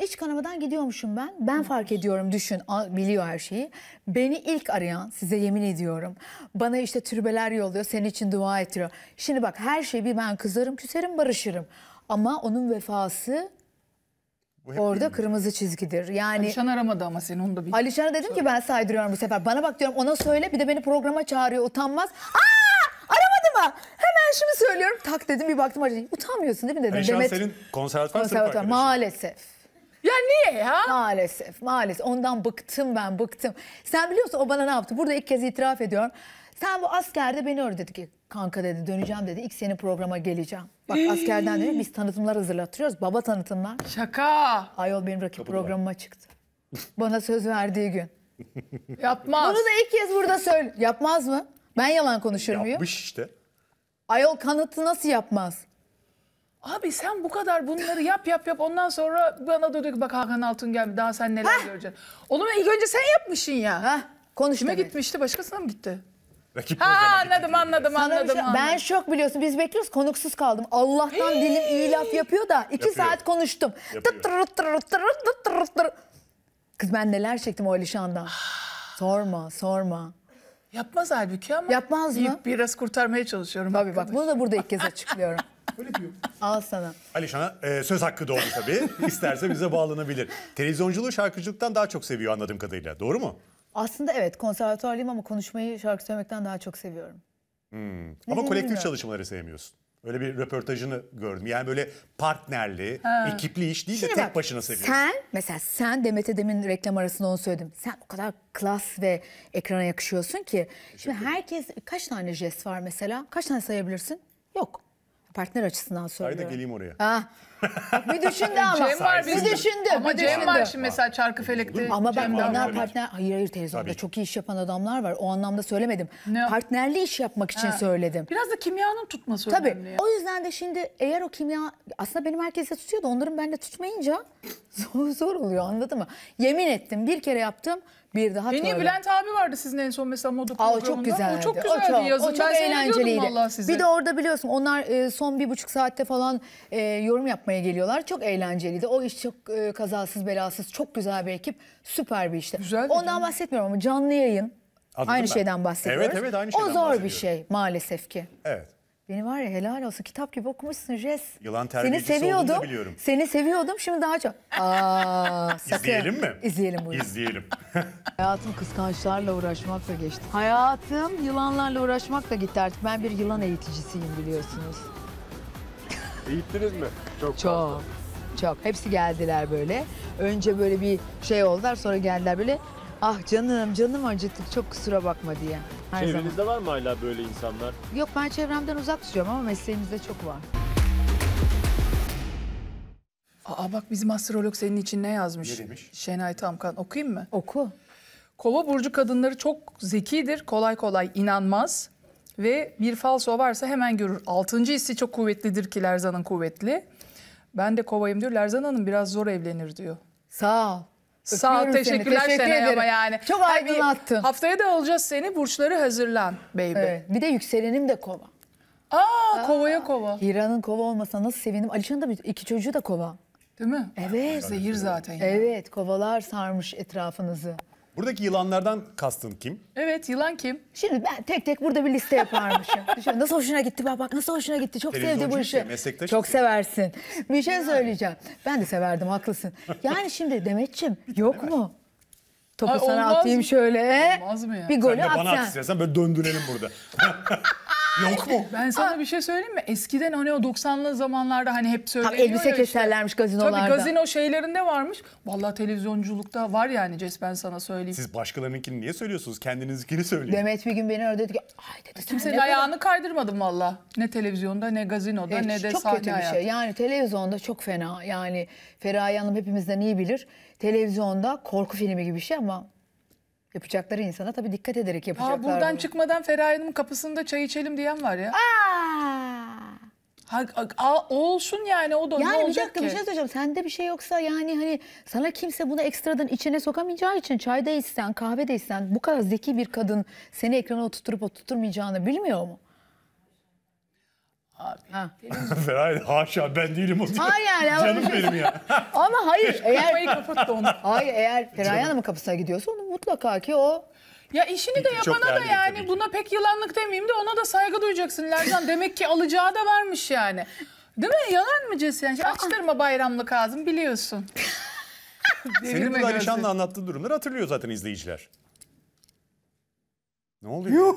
İç kanamadan gidiyormuşum ben. Ben fark ediyorum düşün biliyor her şeyi. Beni ilk arayan size yemin ediyorum. Bana işte türbeler yolluyor senin için dua ettiriyor. Şimdi bak her şey bir ben kızarım küserim barışırım. Ama onun vefası Orada bilmiyorum. kırmızı çizgidir. Yani Alişan aramadı ama seni onu da bil. Alişan'a dedim ki ben saydırıyorum bu sefer. Bana bak diyorum ona söyle bir de beni programa çağırıyor utanmaz. Aa aramadı mı? Hemen şunu söylüyorum. Tak dedim bir baktım acı. Utanmıyorsun değil mi dedim. Alişan senin
konservatuvar konservatuvar.
Maalesef. Ya niye ya? Maalesef maalesef. Ondan bıktım ben bıktım. Sen biliyorsun o bana ne yaptı? Burada ilk kez itiraf ediyorum. Sen bu askerde beni öyle dedi ki kanka dedi döneceğim dedi. İlk seni programa geleceğim. Bak askerden dedi biz tanıtımlar hazırlatıyoruz. Baba tanıtımlar. Şaka. Ayol benim rakip Kapıda. programıma çıktı. Bana söz verdiği gün. Yapmaz. Bunu da ilk kez burada söyle. Yapmaz mı? Ben yalan konuşur muyum? Yapmış işte. Ayol kanıtı nasıl yapmaz? Abi sen bu kadar bunları yap yap
yap ondan sonra bana da diyor ki bak Hakan Altun geldi daha sen neler Heh. göreceksin. Onu ilk önce sen yapmışsın
ya. Heh. Konuşma gitmişti başkasına mı gitti?
Rakip Ha anladım anladım Sana anladım. şey- anladım. ben
şok biliyorsun biz bekliyoruz konuksuz kaldım. Allah'tan dilim iyi laf yapıyor da iki Yapıyor. saat konuştum. Yapıyor. Kız ben neler çektim o Alişan'dan. Sorma sorma. Yapmaz halbuki ama. Yapmaz mı? Biraz kurtarmaya çalışıyorum. Tabii bak bunu da burada ilk kez açıklıyorum. Al sana.
Alişan'a e, söz hakkı doğdu tabii. İsterse bize bağlanabilir. Televizyonculuğu şarkıcılıktan daha çok seviyor anladığım kadarıyla. Doğru mu?
Aslında evet konservatuarlıyım ama konuşmayı şarkı söylemekten daha çok seviyorum.
Hmm. Ama kolektif çalışmaları sevmiyorsun. Öyle bir röportajını gördüm. Yani böyle partnerli, ha. ekipli iş değil de tek bak, başına seviyorsun. Sen
mesela sen Demet Edem'in reklam arasında onu söyledim. Sen o kadar klas ve ekrana yakışıyorsun ki. Şimdi herkes kaç tane jest var mesela? Kaç tane sayabilirsin? Yok. Partner açısından söylüyorum. Haydi geleyim oraya. Ha. Bir düşündü ama. Cem var bir bizim. düşündü. Ama bir Cem var düşündü. şimdi mesela Çarkıfelek'te. Ama bak Cem partner... Hayır hayır teyze çok iyi iş yapan adamlar var. O anlamda söylemedim. Ne? Partnerli iş yapmak için Ha. söyledim. Biraz da kimyanın tutması Tabii. önemli. ya. O yüzden de şimdi eğer o kimya aslında benim herkese tutuyor da onların bende tutmayınca zor, zor oluyor anladın mı? Yemin ettim bir kere yaptım bir daha En tuvalet. Bülent abi vardı sizin en son mesela moda Aa, o çok güzeldi. O çok güzeldi o çok, yazın. O çok ben eğlenceliydi. Bir de orada biliyorsun onlar e, son bir buçuk saatte falan e, yorum yapmaya geliyorlar. Çok eğlenceliydi. O iş çok e, kazasız belasız. Çok güzel bir ekip. Süper bir işti. Güzeldi, Ondan bahsetmiyorum ama canlı yayın. Anladım aynı ben. şeyden bahsediyoruz. Evet evet aynı şeyden O zor bir şey maalesef ki. Evet. Beni var ya helal olsun kitap gibi okumuşsun Jess.
Yılan terbiyecisi Seni seviyordum. biliyorum.
Seni seviyordum şimdi daha çok. Aa, sakın. İzleyelim mi? İzleyelim buyurun. İzleyelim. Hayatım kıskançlarla uğraşmakla geçti. Hayatım yılanlarla uğraşmakla gitti artık. Ben bir yılan eğiticisiyim biliyorsunuz. Eğittiniz mi? Çok Çok. Çok. Hepsi geldiler böyle. Önce böyle bir şey oldular sonra geldiler böyle Ah canım canım acıttık çok kusura bakma diye. Her Çevrenizde
zaman. var mı hala böyle insanlar?
Yok ben çevremden uzak tutuyorum ama mesleğimizde çok var.
Aa bak bizim astrolog senin için ne yazmış? Ne demiş? Şenay Tamkan okuyayım mı? Oku. Kova burcu kadınları çok zekidir, kolay kolay inanmaz ve bir falso varsa hemen görür. Altıncı hissi çok kuvvetlidir ki Lerzan'ın kuvvetli. Ben de kovayım diyor. Lerzan Hanım biraz zor evlenir diyor. Sağ ol. Sağ ol, teşekkürler Teşekkür Şenay ama yani. Çok Hayır, bir
Haftaya da alacağız seni. Burçları hazırlan baby. Evet. Bir de yükselenim de kova. Aa, kovaya kova. Hira'nın kova olmasa nasıl sevindim. Alişan'ın da iki çocuğu da kova. Değil mi? Evet. Zehir zaten. ya. Evet kovalar sarmış etrafınızı.
Buradaki yılanlardan kastın kim?
Evet yılan kim? Şimdi ben tek tek burada bir liste yaparmışım. nasıl hoşuna gitti bak bak nasıl hoşuna gitti. Çok sevdi bu işi. Şey, meslektaş Çok seversin. Bir şey söyleyeceğim. Ben de severdim haklısın. Yani şimdi Demetçim yok mu? Topu Ay, sana olmaz atayım mı? şöyle. Olmaz mı ya? Bir Sen golü de bana at
sen. böyle döndürelim burada.
Yok mu?
Ben sana bir şey söyleyeyim mi? Eskiden hani o 90'lı zamanlarda hani hep söyleniyor Tabii elbise ya işte. keserlermiş gazinolarda. Tabii gazino şeylerinde varmış. Vallahi televizyonculukta var yani Cez ben sana söyleyeyim. Siz
başkalarınınkini niye söylüyorsunuz? Kendinizkini söyleyin. Demet
bir gün beni öyle dedi ki ay dedi sen Kimsenin ayağını kadar... kaydırmadım valla. Ne televizyonda ne gazinoda Evet, ne de sahne. çok kötü bir şey. hayatı. şey.
Yani televizyonda çok fena. Yani Feraye Hanım hepimizden iyi bilir. Televizyonda korku filmi gibi bir şey ama Yapacakları insana tabii dikkat ederek yapacaklar. Aa, buradan bunu.
çıkmadan Feraye'nin kapısında çay içelim diyen var ya.
Aa! Ha, a, olsun yani o da yani ne olacak Yani bir dakika ki? bir şey söyleyeceğim. Sende bir şey yoksa yani hani sana kimse bunu ekstradan içine sokamayacağı için çayda içsen, kahvede içsen bu kadar zeki bir kadın seni ekrana oturtup oturtmayacağını bilmiyor mu? Abi. Ha.
Hayır haşa ben değilim o. Hayır yani. Canım benim ya.
Ama hayır eğer... kapattı onu. Hayır eğer Feraye Hanım'ın kapısına gidiyorsa onu mutlaka ki
o ya işini de yapana da yani buna pek yılanlık demeyeyim de ona da saygı duyacaksın Lerzan. Demek ki alacağı da varmış yani. Değil mi? Yalan mı Cesiyen? Şey, açtırma bayramlık ağzım biliyorsun. Senin bu Devirme Alişan'la gözü.
anlattığı durumları hatırlıyor zaten izleyiciler. Ne oluyor?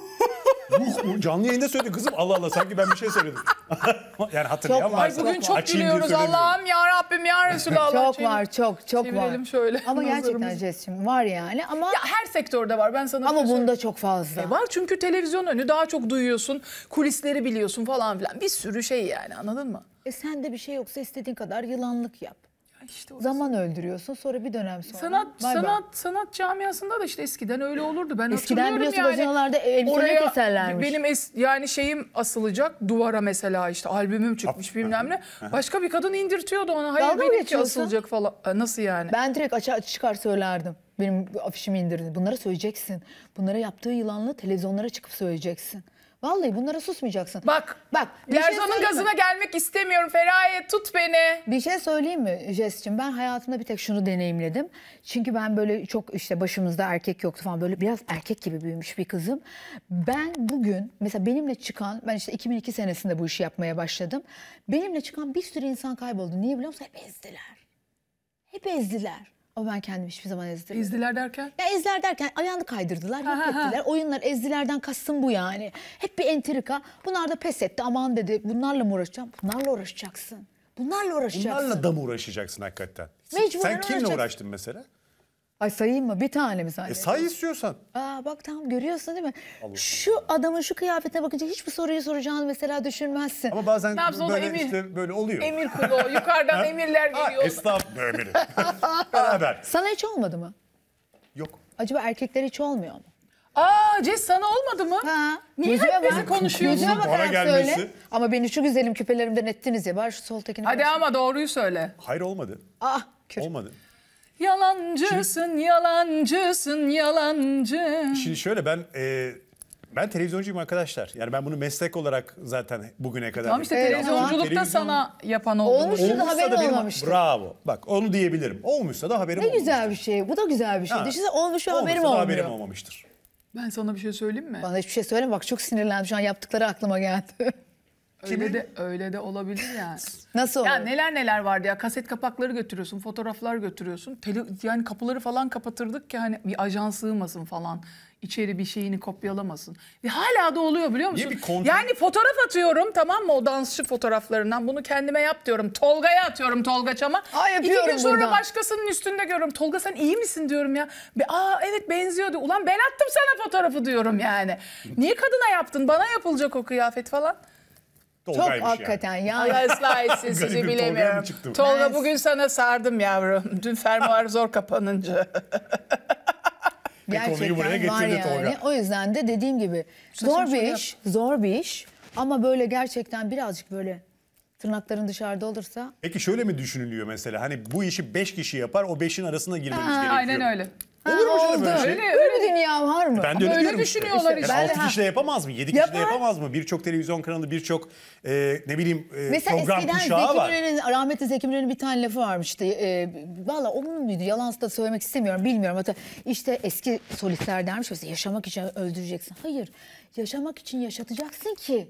Yuh, canlı yayında söyledi kızım Allah Allah sanki ben bir şey söyledim. yani hatırlayan çok, varsa Bugün çok gülüyoruz Allah'ım
ya Rabbim ya Resulallah. çok var çok çok var. şöyle. Ama gerçekten Cesim var yani ama. Ya her sektörde var ben sana. Ama şey bunda söyleyeyim. çok fazla. E
var çünkü televizyon önü daha çok duyuyorsun kulisleri
biliyorsun falan filan bir sürü şey yani anladın mı? E sen de bir şey yoksa istediğin kadar yılanlık yap işte orası. zaman öldürüyorsun sonra bir dönem sonra. Sanat bay sanat
bay. sanat camiasında da işte eskiden öyle olurdu. Ben eskiden biliyorsun yani, gazinolarda elbiseleri keserlermiş. Benim es, yani şeyim asılacak duvara mesela işte albümüm çıkmış bilmem ne. Başka bir kadın indirtiyordu ona. Hayır Dalga benimki asılacak falan. Nasıl
yani? Ben direkt açığa çıkar söylerdim benim afişimi indirdi. Bunlara söyleyeceksin. Bunlara yaptığı yılanla televizyonlara çıkıp söyleyeceksin. Vallahi bunlara susmayacaksın. Bak, bak Lerzan'ın şey gazına mi? gelmek istemiyorum. Feraye tut beni. Bir şey söyleyeyim mi Jest'cim? Ben hayatımda bir tek şunu deneyimledim. Çünkü ben böyle çok işte başımızda erkek yoktu falan. Böyle biraz erkek gibi büyümüş bir kızım. Ben bugün mesela benimle çıkan, ben işte 2002 senesinde bu işi yapmaya başladım. Benimle çıkan bir sürü insan kayboldu. Niye biliyor musun? Hep ezdiler. Hep ezdiler. O ben kendimi hiçbir zaman ezdirmedim. Ezdiler derken? Ya ezdiler derken ayağını kaydırdılar, yok ettiler. Oyunlar ezdilerden kastım bu yani. Hep bir entrika. Bunlar da pes etti. Aman dedi bunlarla mı uğraşacağım? Bunlarla uğraşacaksın. Bunlarla uğraşacaksın. Bunlarla
da mı uğraşacaksın hakikaten? Mecburen Sen kimle uğraştın mesela?
Ay sayayım mı? Bir tane mi E say istiyorsan. Aa bak tamam görüyorsun değil mi? Şu adamın şu kıyafetine bakınca hiçbir soruyu soracağını mesela düşünmezsin. Ama bazen Ne yapsın, böyle emir.
işte böyle oluyor. Emir
kulu. Yukarıdan emirler
geliyor.
estağfurullah emirim. Beraber.
Sana hiç olmadı mı? Yok. Acaba erkekler hiç olmuyor mu? Aa Cez sana olmadı mı? Ha, Niye gözüme hep bizi konuşuyorsun? Gözüme bakarak Bana gelmesi. söyle. Ama beni şu güzelim küpelerimden ettiniz ya. Bari şu soltakini. Hadi ama doğruyu söyle.
Hayır olmadı. Ah kür. Olmadı.
Yalancısın, Şimdi, yalancısın, yalancı.
Şimdi
şöyle ben e, ben televizyoncuyum arkadaşlar. Yani ben bunu meslek olarak zaten bugüne kadar... Tamam işte televizyonculukta televizyon... sana
yapan oldu. Olmuştu da haberin da benim... olmamıştı.
Bravo. Bak onu diyebilirim. Olmuşsa da haberim ne olmamıştır. Ne
güzel bir şey. Bu da güzel bir şey. Düşünsene olmuş ve haberim olmuyor. haberim
olmamıştır.
Ben sana bir şey söyleyeyim mi? Bana hiçbir şey söyleme. Bak çok sinirlendim. Şu an yaptıkları aklıma geldi.
Öyle de öyle de olabilir yani. Nasıl olur? Ya neler neler vardı ya kaset kapakları götürüyorsun, fotoğraflar götürüyorsun. Tele, yani kapıları falan kapatırdık ki hani bir ajan sığmasın falan. İçeri bir şeyini kopyalamasın. Ve hala da oluyor biliyor musun? Niye bir kontrol- Yani fotoğraf atıyorum tamam mı o dansçı fotoğraflarından. Bunu kendime yap diyorum. Tolga'ya atıyorum Tolga Çam'a. Aa, yapıyorum İki gün sonra buradan. başkasının üstünde görüyorum. Tolga sen iyi misin diyorum ya. Be, Aa evet benziyordu. Ulan ben attım sana fotoğrafı diyorum yani. Niye kadına yaptın? Bana yapılacak o kıyafet falan.
Tolga'ymış Çok yani. hakikaten yani. Allah ıslah etsin sizi bilemiyorum. mı Tolga
Evet. bugün sana sardım yavrum. Dün fermuar zor kapanınca. konuyu Gerçekten
buraya var getirdi yani. Tolga. O yüzden de dediğim gibi zor bir şöyle iş, zor bir iş. Ama böyle gerçekten birazcık böyle tırnakların dışarıda olursa
Peki şöyle mi düşünülüyor mesela? Hani bu işi 5 kişi yapar, o 5'in arasına girmemiz gerekiyor.
Aynen öyle. Olur mu canım böyle şey? Öyle, bir dünya var mı? Ben de öyle, öyle diyorum düşünüyorlar e, işte. işte. Yani 6 kişi de
yapamaz mı? 7 kişi de yapamaz mı? Birçok televizyon kanalı, birçok e, ne bileyim e, Mesela program kuşağı Zeki var. Müren'in,
rahmetli Zeki Müren'in bir tane lafı varmıştı. E, Valla o muydu? Yalan da söylemek istemiyorum, bilmiyorum. Hatta işte eski solistler dermiş mesela yaşamak için öldüreceksin. Hayır, yaşamak için yaşatacaksın ki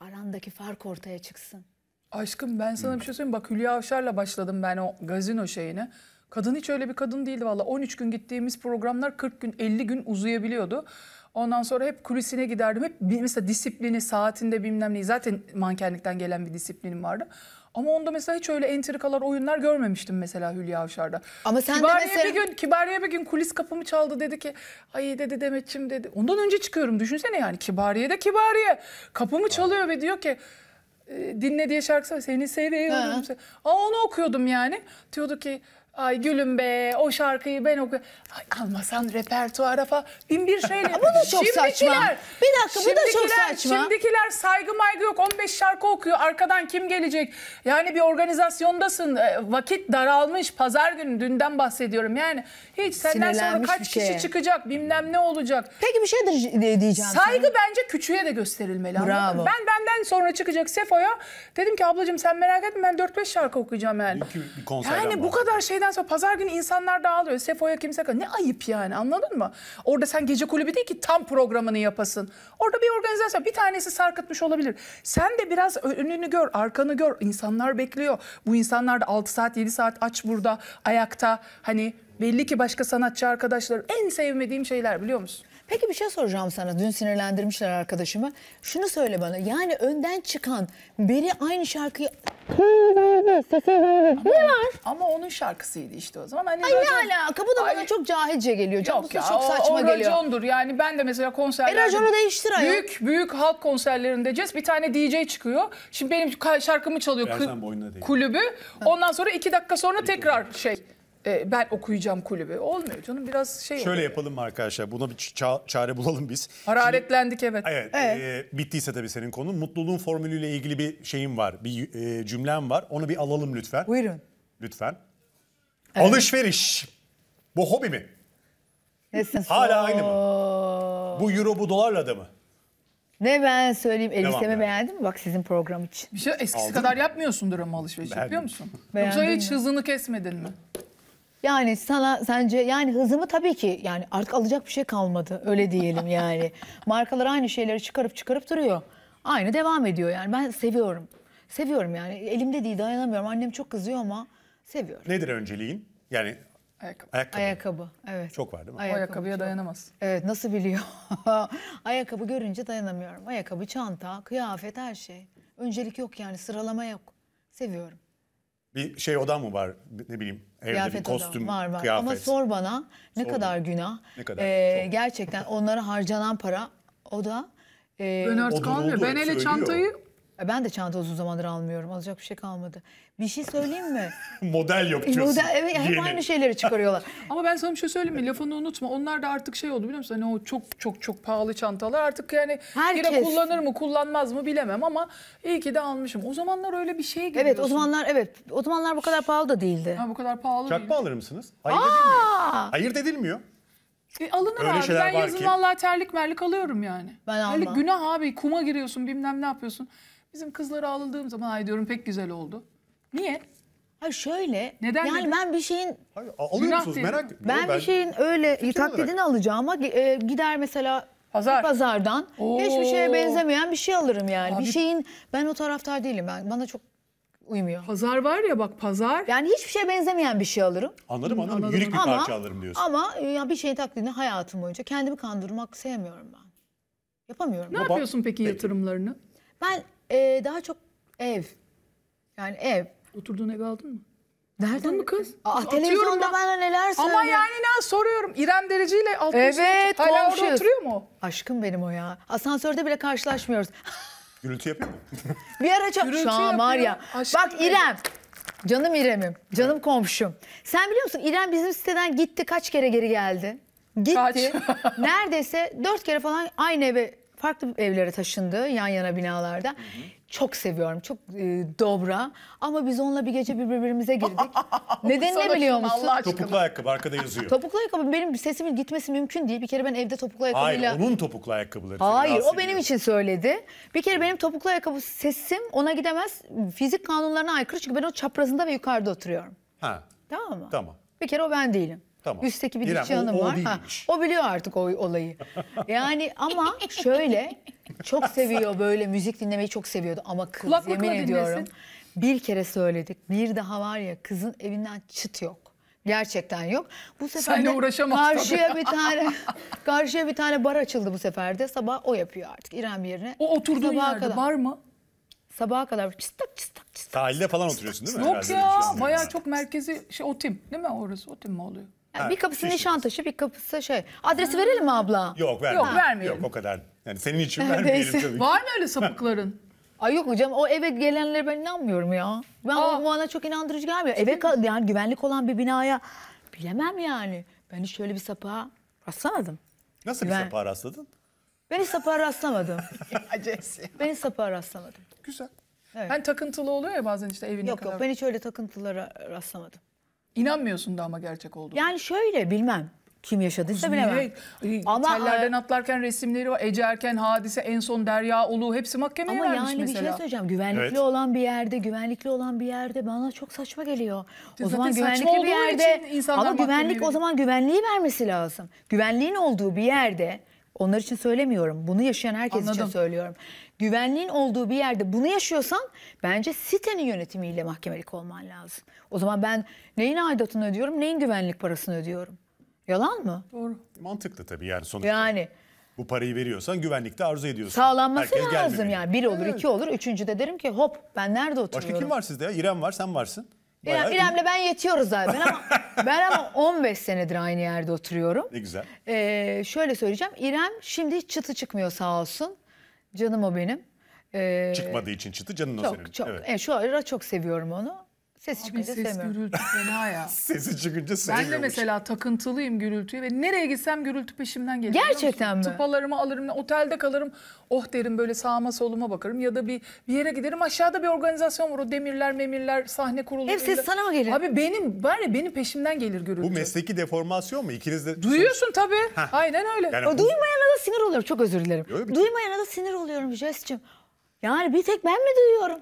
arandaki fark ortaya çıksın. Aşkım ben sana bir şey söyleyeyim. Bak Hülya Avşar'la başladım ben o
gazino şeyini. Kadın hiç öyle bir kadın değildi valla. 13 gün gittiğimiz programlar 40 gün 50 gün uzayabiliyordu. Ondan sonra hep kulisine giderdim. Hep mesela disiplini saatinde bilmem neyi zaten mankenlikten gelen bir disiplinim vardı. Ama onda mesela hiç öyle entrikalar, oyunlar görmemiştim mesela Hülya Avşar'da. Ama sen Kibariye de mesela... bir gün, Kibariye bir gün kulis kapımı çaldı dedi ki ay dedi Demetçim dedi. Ondan önce çıkıyorum düşünsene yani Kibariye de Kibariye. Kapımı çalıyor ve diyor ki ee, dinle diye şarkı seni seviyorum. Aa onu okuyordum yani. Diyordu ki Ay gülüm be o şarkıyı ben oku. Ay almasan repertuara falan. Bin bir şeyle. bu da çok saçma. Bir dakika bu da çok saçma. Şimdikiler saygı maygı yok. 15 şarkı okuyor. Arkadan kim gelecek? Yani bir organizasyondasın. E, vakit daralmış. Pazar günü dünden bahsediyorum. Yani hiç senden sonra kaç kişi şeye. çıkacak? Bilmem ne olacak. Peki bir şey diyeceğim. Saygı sana. bence küçüğe de gösterilmeli. Bravo. Ben benden sonra çıkacak Sefo'ya dedim ki ablacığım sen merak etme ben 4-5 şarkı okuyacağım yani. yani bu kadar şeyden şeyden sonra pazar günü insanlar dağılıyor. Sefo'ya kimse kalıyor. Ne ayıp yani anladın mı? Orada sen gece kulübü değil ki tam programını yapasın. Orada bir organizasyon bir tanesi sarkıtmış olabilir. Sen de biraz önünü gör, arkanı gör. İnsanlar bekliyor. Bu insanlar da 6 saat 7 saat aç burada ayakta. Hani belli ki başka sanatçı arkadaşlar en sevmediğim şeyler
biliyor musun? Peki bir şey soracağım sana. Dün sinirlendirmişler arkadaşımı. Şunu söyle bana. Yani önden çıkan beri aynı şarkıyı... ne var? Ama onun şarkısıydı işte o zaman. Hani Ay racon... ne alaka? Bu da bana Ay... çok cahilce geliyor. Can, Yok ya, çok saçma o, o geliyor.
racondur. Yani ben de mesela konserlerde... E raconu değiştir ayol. Büyük, büyük halk konserlerinde Cez bir tane DJ çıkıyor. Şimdi benim şarkımı çalıyor kı... kulübü. Ha. Ondan sonra iki dakika sonra tekrar şey... E, ben okuyacağım kulübü. Olmuyor canım biraz şey Şöyle oluyor.
yapalım arkadaşlar? Buna bir ça çare bulalım biz. Hararetlendik Şimdi, evet. Evet. evet. E, bittiyse tabii senin konun. Mutluluğun formülüyle ilgili bir şeyim var. Bir e, cümlem var. Onu bir alalım lütfen. Buyurun. Lütfen. Evet. Alışveriş. Bu hobi mi?
Hala aynı mı?
Bu euro bu dolarla da mı?
Ne ben söyleyeyim elbisemi yani. beğendin mi? Bak sizin program için. Bir şey eskisi Aldın kadar mı? yapmıyorsundur ama
alışveriş
Beğendim. yapıyor musun?
Yoksa hiç mi? hızını kesmedin mi?
Yani sana sence yani hızımı tabii ki yani artık alacak bir şey kalmadı öyle diyelim yani. Markalar aynı şeyleri çıkarıp çıkarıp duruyor. Aynı devam ediyor yani ben seviyorum. Seviyorum yani elimde değil dayanamıyorum. Annem çok kızıyor ama seviyorum.
Nedir önceliğin? Yani Ayakkabı. Ayakkabı.
Ayakkabı evet.
Çok var değil mi? Ayakkabı, Ayakkabıya
çok. dayanamaz. Evet nasıl biliyor? Ayakkabı görünce dayanamıyorum. Ayakkabı, çanta, kıyafet her şey. Öncelik yok yani sıralama yok. Seviyorum.
Bir şey odam mı var? Ne bileyim evde kıyafet bir kostüm, var, var. kıyafet. Ama sor
bana ne sor kadar bana. günah. Ne kadar? Ee, gerçekten onlara harcanan para o da... E, ee, ben artık almıyor. Ben hele çantayı e, ben de çanta uzun zamandır almıyorum. Alacak bir şey kalmadı. Bir şey söyleyeyim mi? Model yok e, Model, evet, hep Yeni. aynı şeyleri çıkarıyorlar. Ama ben sana bir şey söyleyeyim mi? Lafını unutma. Onlar da artık şey oldu biliyor
musun? Hani o çok çok çok pahalı çantalar. Artık yani Herkes. Gira kullanır mı kullanmaz mı bilemem ama iyi ki de almışım. O zamanlar öyle bir şey gibi. Evet o zamanlar
evet. O zamanlar bu kadar pahalı da değildi.
Ha, bu kadar pahalı Çakma değil.
alır mısınız? Hayır Aa! edilmiyor. Hayır edilmiyor.
E alınır Öyle abi. Ben yazın vallahi terlik merlik alıyorum yani. Ben almam. Terlik günah abi. Kuma giriyorsun bilmem ne yapıyorsun. Bizim kızları aldığım zaman ay diyorum pek güzel oldu. Niye? Ha şöyle. Neden
yani dedin? ben bir şeyin Hayır, alıyor Günah musunuz değil. merak ben? ben, bir şeyin öyle Fikir taklidini olarak. alacağıma e, gider mesela Pazar. pazardan Oo. hiçbir şeye benzemeyen bir şey alırım yani. Abi- Bir şeyin ben o taraftar değilim ben. Bana çok uymuyor. Pazar var ya bak pazar. Yani hiçbir şeye benzemeyen bir şey alırım. Anlarım anlarım. anladım. Yürük bir Ama- parça alırım diyorsun. Ama e, ya bir şeyin taklidini hayatım boyunca kendimi kandırmak sevmiyorum ben. Yapamıyorum. Ne yapıyorsun peki yatırımlarını? Ben e, daha çok ev. Yani ev. Oturduğun evi aldın mı? Nereden mi kız? Aa, televizyonda ben. bana neler söylüyor. Ama yani ne soruyorum. İrem Dereci ile altın Evet, hala orada oturuyor mu? Aşkım benim o ya. Asansörde bile karşılaşmıyoruz. Gürültü yapıyor mu? Bir ara çok şu an var ya. Bak İrem. Canım İrem'im. Canım komşum. Sen biliyor musun İrem bizim siteden gitti kaç kere geri geldi? Gitti. Kaç? Neredeyse dört kere falan aynı eve farklı evlere taşındı yan yana binalarda. Hı hı. Çok seviyorum. Çok e, dobra. Ama biz onunla bir gece birbirimize girdik. Neden ne biliyor musun? Allah Topuklu
ayakkabı arkada yazıyor.
topuklu ayakkabı benim sesimin gitmesi mümkün değil. Bir kere ben evde topuklu ayakkabıyla... Hayır onun
topuklu ayakkabıları. Hayır o
benim için söyledi. Bir kere benim topuklu ayakkabı sesim ona gidemez. Fizik kanunlarına aykırı çünkü ben o çaprazında ve yukarıda oturuyorum. Ha. Tamam mı? Tamam. Bir kere o ben değilim. Tamam. Üstteki bir dişçi hanım var. Ha, o biliyor artık o olayı. Yani ama şöyle çok seviyor böyle müzik dinlemeyi çok seviyordu ama kız Kulaklıkla yemin ediyorum. Bir kere söyledik. Bir daha var ya kızın evinden çıt yok. Gerçekten yok. Bu sefer de karşıya tabii. bir tane karşıya bir tane bar açıldı bu sefer de. Sabah o yapıyor artık İrem yerine. O oturduğu Sabaha yerde kadar. bar mı? Sabaha kadar çıstak çıstak
çıstak. Sahilde falan oturuyorsun değil mi? Yok Herhalde ya şey bayağı
çok merkezi
şey otim değil mi orası? Otim mi oluyor? Yani bir kapısı şişmiş. Nişantaşı, bir kapısı şey. Adresi verelim mi
abla? Yok vermiyorum. Yok, vermiyorum. Yok o
kadar. Yani senin için vermeyelim tabii ki. Var
mı öyle sapıkların? Ay yok hocam o eve gelenlere ben inanmıyorum ya. Ben Aa. o bana çok inandırıcı gelmiyor. Eve yani güvenlik olan bir binaya bilemem yani. Ben hiç şöyle bir sapığa rastlamadım. Nasıl Güven... bir
sapığa rastladın?
Ben hiç sapığa rastlamadım. ben hiç sapığa rastlamadım. Güzel. Evet. Ben takıntılı oluyor ya bazen işte evine yok, kadar. Yok yok ben hiç öyle takıntılara rastlamadım. İnanmıyorsun da ama gerçek oldu. Yani şöyle bilmem kim yaşadı Nasıl bilemem.
Ama tellerden e, atlarken resimleri var. Ece Erken, Hadise, en son Derya Ulu hepsi mahkemeye ama vermiş yani mesela. Ama yani bir şey söyleyeceğim. Güvenlikli evet.
olan bir yerde, güvenlikli olan bir yerde bana çok saçma geliyor. O Zaten zaman güvenlikli bir yerde ama güvenlik o zaman güvenliği vermesi lazım. Güvenliğin olduğu bir yerde onlar için söylemiyorum. Bunu yaşayan herkes Anladım. için söylüyorum. Güvenliğin olduğu bir yerde bunu yaşıyorsan bence sitenin yönetimiyle mahkemelik olman lazım. O zaman ben neyin aidatını ödüyorum, neyin güvenlik parasını ödüyorum? Yalan mı? Doğru.
Mantıklı tabii yani sonuçta. Yani bu parayı veriyorsan güvenlikte arzu ediyorsun. Sağlanması Herkes lazım
yani. Bir olur, evet. iki olur. Üçüncüde derim ki hop ben nerede oturuyorum? Başka kim var sizde ya? İrem var, sen varsın. İrem, İrem'le ben yetiyoruz zaten ama ben ama 15 senedir aynı yerde oturuyorum. Ne güzel. Ee, şöyle söyleyeceğim. İrem şimdi hiç çıtı çıkmıyor sağ olsun. Canım o benim. Ee, Çıkmadığı
için çıtı canın o çok, senin. Çok, evet.
evet. şu ara çok seviyorum onu.
Sesi çıkınca ses gürültü
fena ya. Sesi
çıkınca Ben de
mesela takıntılıyım gürültüyü ve nereye gitsem gürültü peşimden geliyor Gerçekten mi? Tıpalarımı alırım, otelde kalırım. Oh derim böyle sağıma soluma bakarım ya da bir, bir yere giderim. Aşağıda bir organizasyon var o demirler memirler sahne kurulu. Hep ses sana mı gelir? Abi benim
var ya benim peşimden gelir gürültü. Bu
mesleki deformasyon mu? İkiniz de... Duyuyorsun tabii. Heh.
Aynen öyle. Yani o bu... duymayana da sinir oluyorum. Çok özür dilerim. Yok, şey- duymayana da sinir oluyorum Jesscim Yani bir tek ben mi duyuyorum?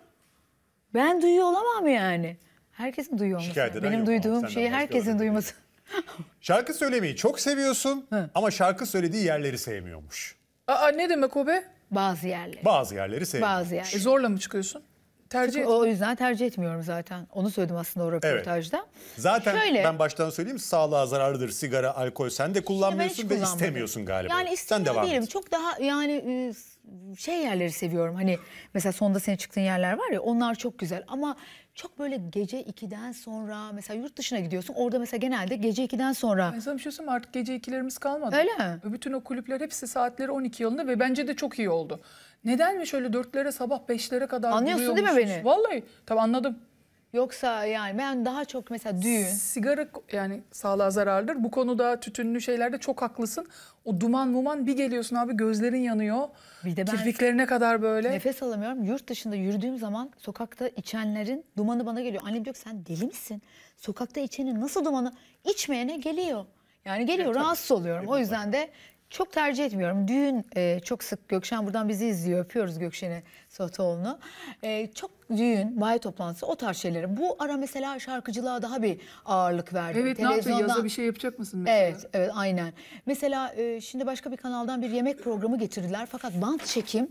Ben duyuyor olamam yani. Herkesin duyuyor olması. Şikayet eden Benim yok duyduğum şeyi herkesin öğrendim. duyması.
Şarkı söylemeyi çok seviyorsun ama şarkı söylediği yerleri sevmiyormuş.
Aa ne demek o be? Bazı yerler. Bazı
yerleri sevmiyor. Bazı
yerler. E, zorla mı çıkıyorsun? Tercih et. O yüzden tercih etmiyorum zaten. Onu söyledim aslında o röportajda. Zaten Şöyle- ben
baştan söyleyeyim sağlığa zararlıdır sigara, alkol. Sen de kullanmıyorsun ve istemiyorsun galiba. Yani Sen istemiyor devam değilim.
et. Çok daha yani e, şey yerleri seviyorum. Hani mesela sonda senin çıktığın yerler var ya onlar çok güzel. Ama çok böyle gece 2'den sonra mesela yurt dışına gidiyorsun. Orada mesela genelde gece 2'den sonra. Ben sana bir şey artık gece 2'lerimiz kalmadı. Öyle mi? Bütün
o kulüpler hepsi saatleri 12 yılında ve bence de çok iyi oldu. Neden mi şöyle 4'lere sabah 5'lere kadar Anlıyorsun değil mi beni? Vallahi tabii anladım. Yoksa yani ben daha çok mesela düğün. Sigara yani sağlığa zarardır. Bu konuda tütünlü şeylerde çok haklısın. O duman
muman bir geliyorsun abi gözlerin yanıyor. Bir de ben kirpiklerine kadar böyle. Nefes alamıyorum. Yurt dışında yürüdüğüm zaman sokakta içenlerin dumanı bana geliyor. Annem diyor ki sen deli misin? Sokakta içenin nasıl dumanı? İçmeyene geliyor. Yani geliyor evet, rahatsız oluyorum. E, o yüzden de çok tercih etmiyorum. Düğün e, çok sık Gökşen buradan bizi izliyor. Öpüyoruz Gökşen'i Sotoğlu'nu. E, çok düğün, bay toplantısı o tarz şeyleri. Bu ara mesela şarkıcılığa daha bir ağırlık verdi. Evet Televizyondan... ne yapıyor yaza bir şey yapacak mısın mesela? Evet, evet aynen. Mesela e, şimdi başka bir kanaldan bir yemek programı getirdiler. Fakat band çekim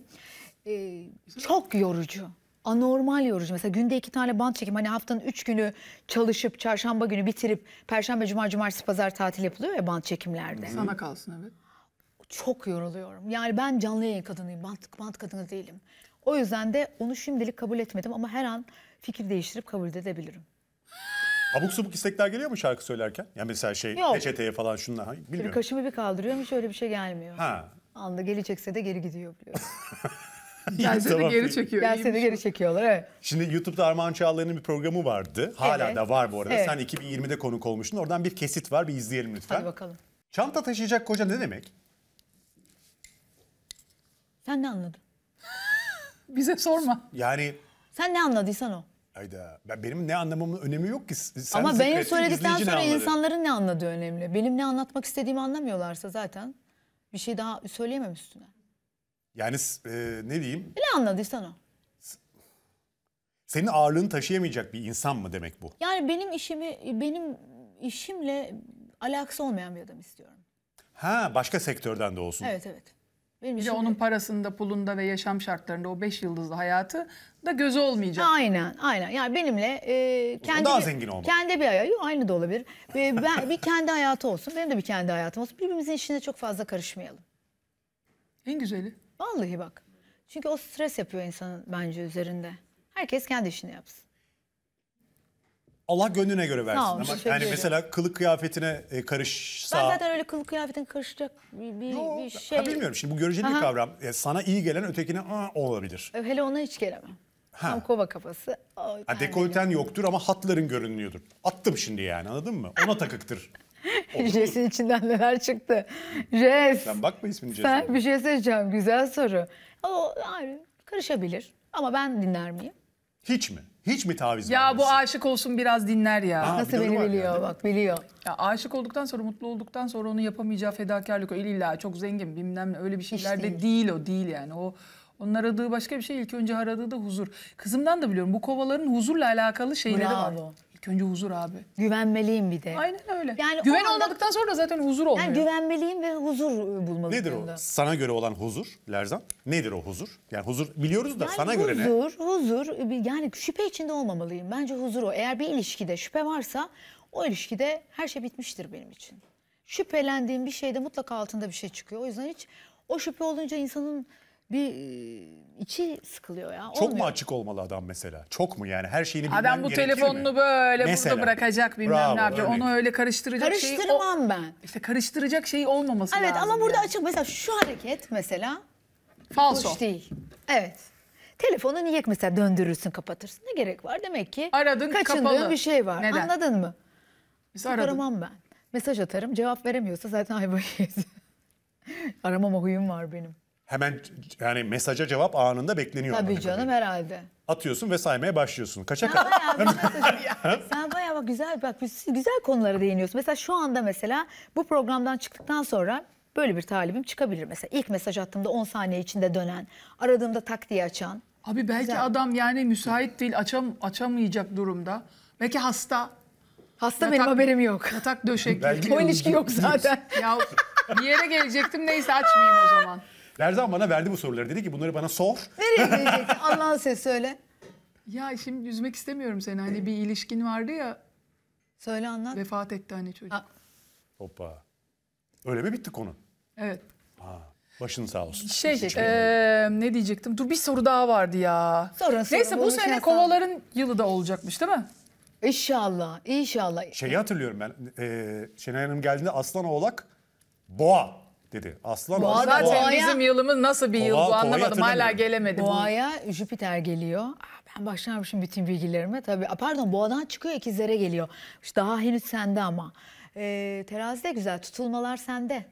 e, çok yorucu anormal yorucu. Mesela günde iki tane band çekim hani haftanın üç günü çalışıp çarşamba günü bitirip perşembe, cuma, cumartesi, pazar tatil yapılıyor ya band çekimlerde. Sana kalsın evet çok yoruluyorum. Yani ben canlı yayın kadınıyım, bant, bant kadını değilim. O yüzden de onu şimdilik kabul etmedim ama her an fikir değiştirip kabul edebilirim.
Abuk subuk istekler geliyor mu şarkı söylerken? Yani mesela şey Yok. peçeteye falan şunlar. Bir
kaşımı bir kaldırıyorum hiç öyle bir şey gelmiyor. Ha. Anda gelecekse de geri gidiyor biliyorsun. Gelse de geri çekiyor. Gelse de geri çekiyorlar evet.
Şimdi YouTube'da Armağan Çağlayan'ın bir programı vardı. Hala evet. da var bu arada. Evet. Sen 2020'de konuk olmuştun. Oradan bir kesit var bir izleyelim lütfen. Hadi bakalım. Çanta taşıyacak koca ne demek?
Sen ne anladın? Bize sorma. Yani... Sen ne anladıysan o.
Hayda. Ben, benim ne anlamamın önemi yok ki. Sen Ama benim söyledikten sonra ne insanların
ne anladığı önemli. Benim ne anlatmak istediğimi anlamıyorlarsa zaten bir şey daha söyleyemem üstüne.
Yani e, ne diyeyim?
E, ne anladıysan o.
Senin ağırlığını taşıyamayacak bir insan mı demek bu?
Yani benim işimi benim işimle alakası olmayan bir adam istiyorum.
Ha başka sektörden de olsun. Evet
evet. Benim bir de onun parasında, pulunda ve yaşam şartlarında o beş yıldızlı hayatı
da gözü olmayacak. Aynen, aynen. Yani benimle e, kendi daha zengin olmak. Kendi bir hayatı, aynı da olabilir. E, ben bir kendi hayatı olsun, benim de bir kendi hayatım olsun. Birbirimizin işine çok fazla karışmayalım. En güzeli. Vallahi bak. Çünkü o stres yapıyor insanın bence üzerinde. Herkes kendi işini yapsın.
Allah gönlüne göre versin. Sağ ol, Ama yani mesela kılık kıyafetine e, karışsa... Ben zaten
öyle kılık kıyafetine karışacak bir, bir, Yo, bir şey... Ha, bilmiyorum
şimdi bu göreceli bir kavram. E, sana iyi gelen ötekine olabilir.
E, hele ona hiç gelemem. Ha. Tam kova kafası.
Oy, Ha, dekolten yoktur ama hatların görünüyordur. Attım şimdi yani anladın mı? Ona takıktır.
Jes'in içinden neler çıktı. Jess. Sen
bakma ismini Sen
bir şey seçeceğim. Güzel soru. O ayrı karışabilir. Ama ben dinler miyim?
Hiç mi? Hiç mi taviz Ya
bu aşık olsun biraz dinler ya. Ha, Nasıl beni biliyor yani. bak biliyor.
Ya aşık olduktan sonra mutlu olduktan sonra onu yapamayacağı fedakarlık o illa çok zengin bilmem ne öyle bir şeyler de değil. o değil yani. O onun aradığı başka bir şey ilk önce aradığı da huzur. Kızımdan da biliyorum bu kovaların huzurla alakalı şeyleri var. İlk önce huzur abi.
Güvenmeliyim bir de. Aynen öyle. Yani Güven anda, olmadıktan sonra da zaten huzur olmuyor. Yani güvenmeliyim ve huzur bulmalıyım. Nedir o?
Sana göre olan huzur Lerzan. Nedir o huzur? Yani huzur biliyoruz da yani sana huzur, göre ne? Huzur,
huzur. Yani şüphe içinde olmamalıyım. Bence huzur o. Eğer bir ilişkide şüphe varsa o ilişkide her şey bitmiştir benim için. Şüphelendiğim bir şeyde mutlaka altında bir şey çıkıyor. O yüzden hiç o şüphe olunca insanın bir e, içi sıkılıyor ya. Çok Olmuyor. mu
açık olmalı adam mesela? Çok mu yani her şeyini bilmem Adam bu gerekir telefonunu mi? böyle Mesela. burada bırakacak
bilmem Bravo, ne yapacak. Onu öyle karıştıracak şeyi... o- Karıştırmam ben. İşte karıştıracak şey olmaması Evet lazım. ama burada yani. açık mesela şu hareket mesela Falso. hoş değil. Evet. Telefonu niye mesela döndürürsün kapatırsın ne gerek var demek ki Aradın, kaçındığın kapalı. bir şey var Neden? anladın mı?
Biz aradık. ben.
Mesaj atarım cevap veremiyorsa zaten ayvayı yedim. Aramama huyum var benim
hemen yani mesaja cevap anında bekleniyor. Tabii canım kadarıyla. herhalde. Atıyorsun ve saymaya başlıyorsun. Kaça kadar?
sen bayağı bak güzel bak güzel konulara değiniyorsun. Mesela şu anda mesela bu programdan çıktıktan sonra böyle bir talibim çıkabilir mesela. ilk mesaj attığımda 10 saniye içinde dönen, aradığımda tak diye açan. Abi belki güzel. adam yani müsait değil, açam açamayacak durumda. Belki hasta. Hasta
yatak,
benim haberim yok. Yatak döşek. Belki o ilişki yok zaten.
ya bir yere gelecektim neyse açmayayım o zaman.
Lerzan bana verdi bu soruları. Dedi ki bunları bana sor.
Nereye geleceksin? Allah'ın sesi söyle. Ya şimdi üzmek istemiyorum seni. Hani bir ilişkin vardı ya. Söyle anlat. Vefat etti hani çocuk. Aa.
Hoppa. Öyle mi bitti konu?
Evet. Ha.
Başın sağ olsun. Şey, e,
ne diyecektim? Dur bir soru daha vardı ya. Sonra, sonra Neyse bu şey sene kovaların
yılı da olacakmış değil mi? İnşallah, inşallah.
Şeyi hatırlıyorum ben. E, Şenay Hanım geldiğinde Aslan Oğlak, Boğa dedi. Aslan
Boğa Zaten Boğa, bizim yılımız nasıl bir Boğa, yıl bu anlamadım. Hala gelemedim. Boğa'ya Jüpiter geliyor. Aa, ah, ben başlamışım bütün bilgilerime. Tabii pardon Boğa'dan çıkıyor ikizlere geliyor. İşte daha henüz sende ama. Ee, terazide güzel tutulmalar sende.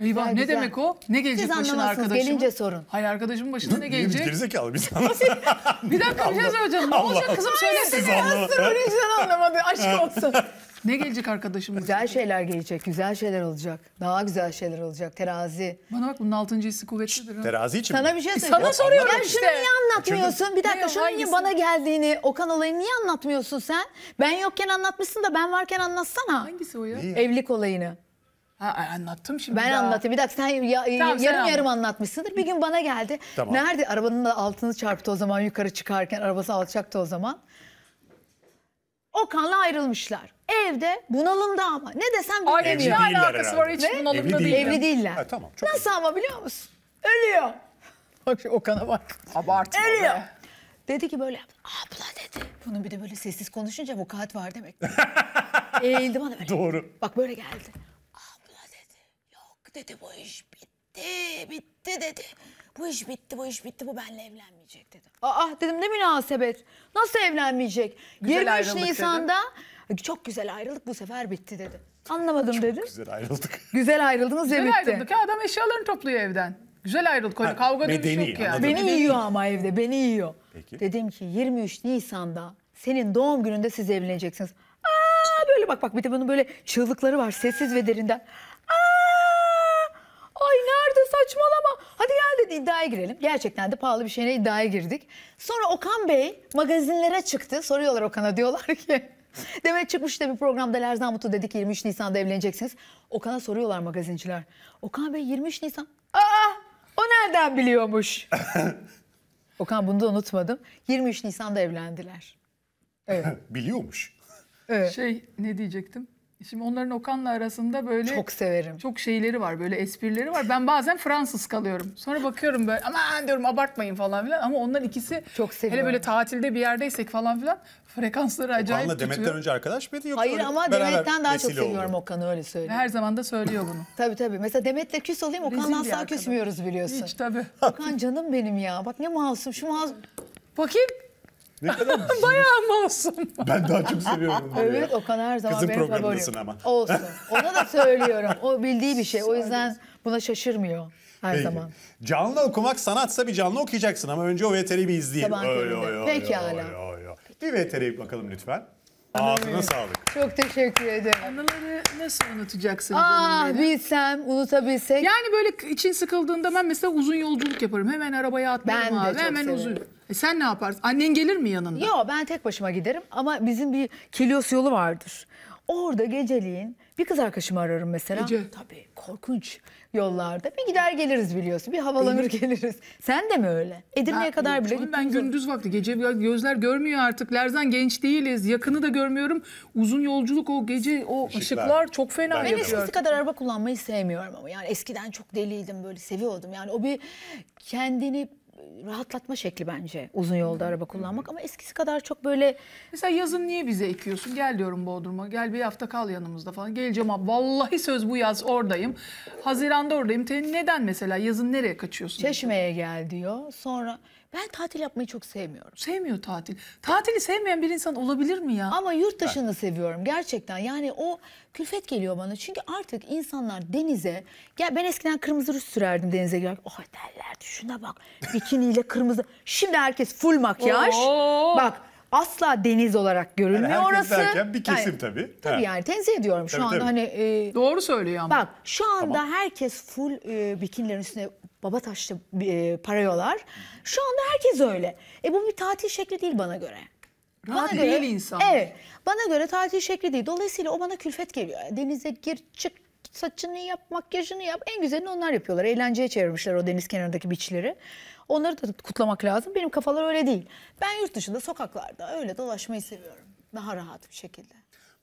Eyvah güzel, ne güzel. demek o? Ne gelecek Siz başına arkadaşım gelince
sorun. Hayır arkadaşımın başına ne gelecek? Gerizekalı
biz anlamadık.
bir dakika bir şey söyleyeceğim. Ne olacak kızım söylesene. Siz anlamadınız. Öyle güzel anlamadı aşk olsun. Ne gelecek arkadaşım? Güzel şeyler gelecek, güzel şeyler olacak. Daha güzel şeyler olacak. Terazi. Bana bak bunun altıncı hissi kuvvetlidir. ha. Terazi için mi? Sana bir şey söyleyeceğim. Sana soruyorum Ya işte. şunu niye anlatmıyorsun? Bir dakika Ne, şunu niye bana geldiğini, Okan olayını niye anlatmıyorsun sen? Ben yokken anlatmışsın da ben varken anlatsana. Hangisi o ya? İyi. Evlilik olayını. Ha, e, anlattım şimdi. Ben daha. anlatayım. Bir dakika sen ya- Tamam, yarım anlat. yarım anlatmışsındır. Bir gün bana geldi. Tamam. Nerede? Arabanın da altını çarptı o zaman yukarı çıkarken. Arabası alçaktı o zaman. Okan'la ayrılmışlar. Evde bunalımda ama. Ne desem bir Ay, ne bilmiyor. alakası var hiç bunalımda Evli değil. değiller. Evli değiller. Ha, tamam, çok Nasıl ama biliyor musun? Ölüyor. Bak şu Okan'a bak. Abartma Ölüyor. be. Dedi ki böyle Abla dedi. Bunun bir de böyle sessiz konuşunca vukuat var demek. Eğildi bana böyle. Doğru. Bak böyle geldi. Abla dedi. Yok dedi bu iş bitti. Bitti dedi. Bu iş bitti, bu iş bitti. Bu benimle evlenmeyecek dedi. Aa dedim ne münasebet. Nasıl evlenmeyecek? Güzel 23 ayrıldık Nisan'da dedi. Çok güzel ayrıldık bu sefer bitti dedi. Anlamadım Çok dedi. güzel ayrıldık. Güzel ayrıldınız ve Güzel ayrıldık ya adam eşyalarını topluyor evden. Güzel ayrıldık. Öyle Ha, kavga dövüş medeni, yok ya. anladım. Beni yiyor ama evde beni yiyor. Peki. Dedim ki 23 Nisan'da senin doğum gününde siz evleneceksiniz. Aa böyle bak bak bir de bunun böyle çığlıkları var sessiz ve derinden. Aa ay nerede saçmalama. Hadi gel dedi iddiaya girelim. Gerçekten de pahalı bir şeyine iddiaya girdik. Sonra Okan Bey magazinlere çıktı. Soruyorlar Okan'a diyorlar ki Demet çıkmış da bir programda Lerzan Mutlu dedik 23 Nisan'da evleneceksiniz. Okan'a soruyorlar magazinciler. Okan Bey 23 Nisan. Aa o nereden biliyormuş? Okan bunu da unutmadım. 23 Nisan'da evlendiler.
Evet. Biliyormuş.
Evet. Şey ne
diyecektim? Şimdi onların Okan'la arasında böyle çok severim. Çok şeyleri var, böyle esprileri var. Ben bazen Fransız kalıyorum. Sonra bakıyorum böyle aman diyorum abartmayın falan filan ama onlar ikisi çok seviyorum. hele böyle tatilde bir yerdeysek falan filan frekansları acayip Okan'la tutuyor. Demet'ten önce arkadaş mıydı yoksa Hayır ama Demet'ten daha çok seviyorum oldu.
Okan'ı öyle söyleyeyim. Her zaman da söylüyor bunu. tabii tabii. Mesela Demet'le küs olayım Okan'la asla küsmüyoruz biliyorsun. Hiç tabii. Okan canım benim ya. Bak ne masum şu masum. Bakayım. Ne kadar Bayağı masum. Ben daha çok seviyorum bunları. Evet ya. Okan her zaman Kızın benim programındasın favorim. ama. Olsun. Ona da söylüyorum. O bildiği bir şey. O yüzden buna şaşırmıyor. Her Peki. zaman.
Canlı okumak sanatsa bir canlı okuyacaksın ama önce o VTR'yi bir izleyelim. Oy, oy, oy, Peki hala. Bir VTR'ye bakalım lütfen. Ağzına sağlık.
Çok teşekkür ederim. Anıları nasıl unutacaksın? Aa bilsem, unutabilsek. Yani böyle
için sıkıldığında ben mesela uzun yolculuk yaparım. Hemen arabaya atlarım ben abi. De çok hemen severim. uzun. E sen ne
yaparsın? Annen gelir mi yanında? Yok ben tek başıma giderim ama bizim bir Kilios yolu vardır. Orada geceliğin bir kız arkadaşımı ararım mesela. Gece. Tabii korkunç yollarda. Bir gider geliriz biliyorsun. Bir havalanır Değil. geliriz. Sen de mi öyle? Edirne'ye kadar bile gittim. Ben gündüz
vakti gece gözler görmüyor artık. Lerzan genç değiliz. Yakını da görmüyorum. Uzun yolculuk o
gece o ışıklar, ışıklar çok fena ben yapıyor. Ben eskisi kadar araba kullanmayı sevmiyorum ama. Yani eskiden çok deliydim böyle seviyordum. Yani o bir kendini rahatlatma şekli bence uzun yolda araba kullanmak ama eskisi kadar çok böyle... Mesela yazın niye bize ekiyorsun? Gel diyorum Bodrum'a. Gel
bir hafta kal yanımızda falan. Geleceğim abi. Vallahi söz bu yaz oradayım. Haziran'da oradayım. neden
mesela yazın nereye kaçıyorsun? Çeşme'ye gel diyor. Sonra ben tatil yapmayı çok sevmiyorum. Sevmiyor tatil. Tatili sevmeyen bir insan olabilir mi ya? Ama yurt dışını ben... seviyorum gerçekten. Yani o külfet geliyor bana. Çünkü artık insanlar denize... Ya ben eskiden kırmızı rüz sürerdim denize girerken. Oh derlerdi şuna bak. Bikiniyle kırmızı. Şimdi herkes full makyaj. Oo. Bak asla deniz olarak görünmüyor yani orası. derken bir kesim yani, tabii. Tabii ha. yani tenzih ediyorum şu tabii, anda tabii. hani. E, Doğru söylüyor ama. Bak şu anda tamam. herkes full e, bikinilerin üstüne baba taşlı e, parayolar. Şu anda herkes öyle. E bu bir tatil şekli değil bana göre. Rahat bana değil göre, insan. Evet. Bana göre tatil şekli değil. Dolayısıyla o bana külfet geliyor. Denize gir çık saçını yap, makyajını yap. En güzelini onlar yapıyorlar. Eğlenceye çevirmişler o deniz kenarındaki biçleri. Onları da kutlamak lazım. Benim kafalar öyle değil. Ben yurt dışında sokaklarda öyle dolaşmayı seviyorum. Daha rahat bir şekilde.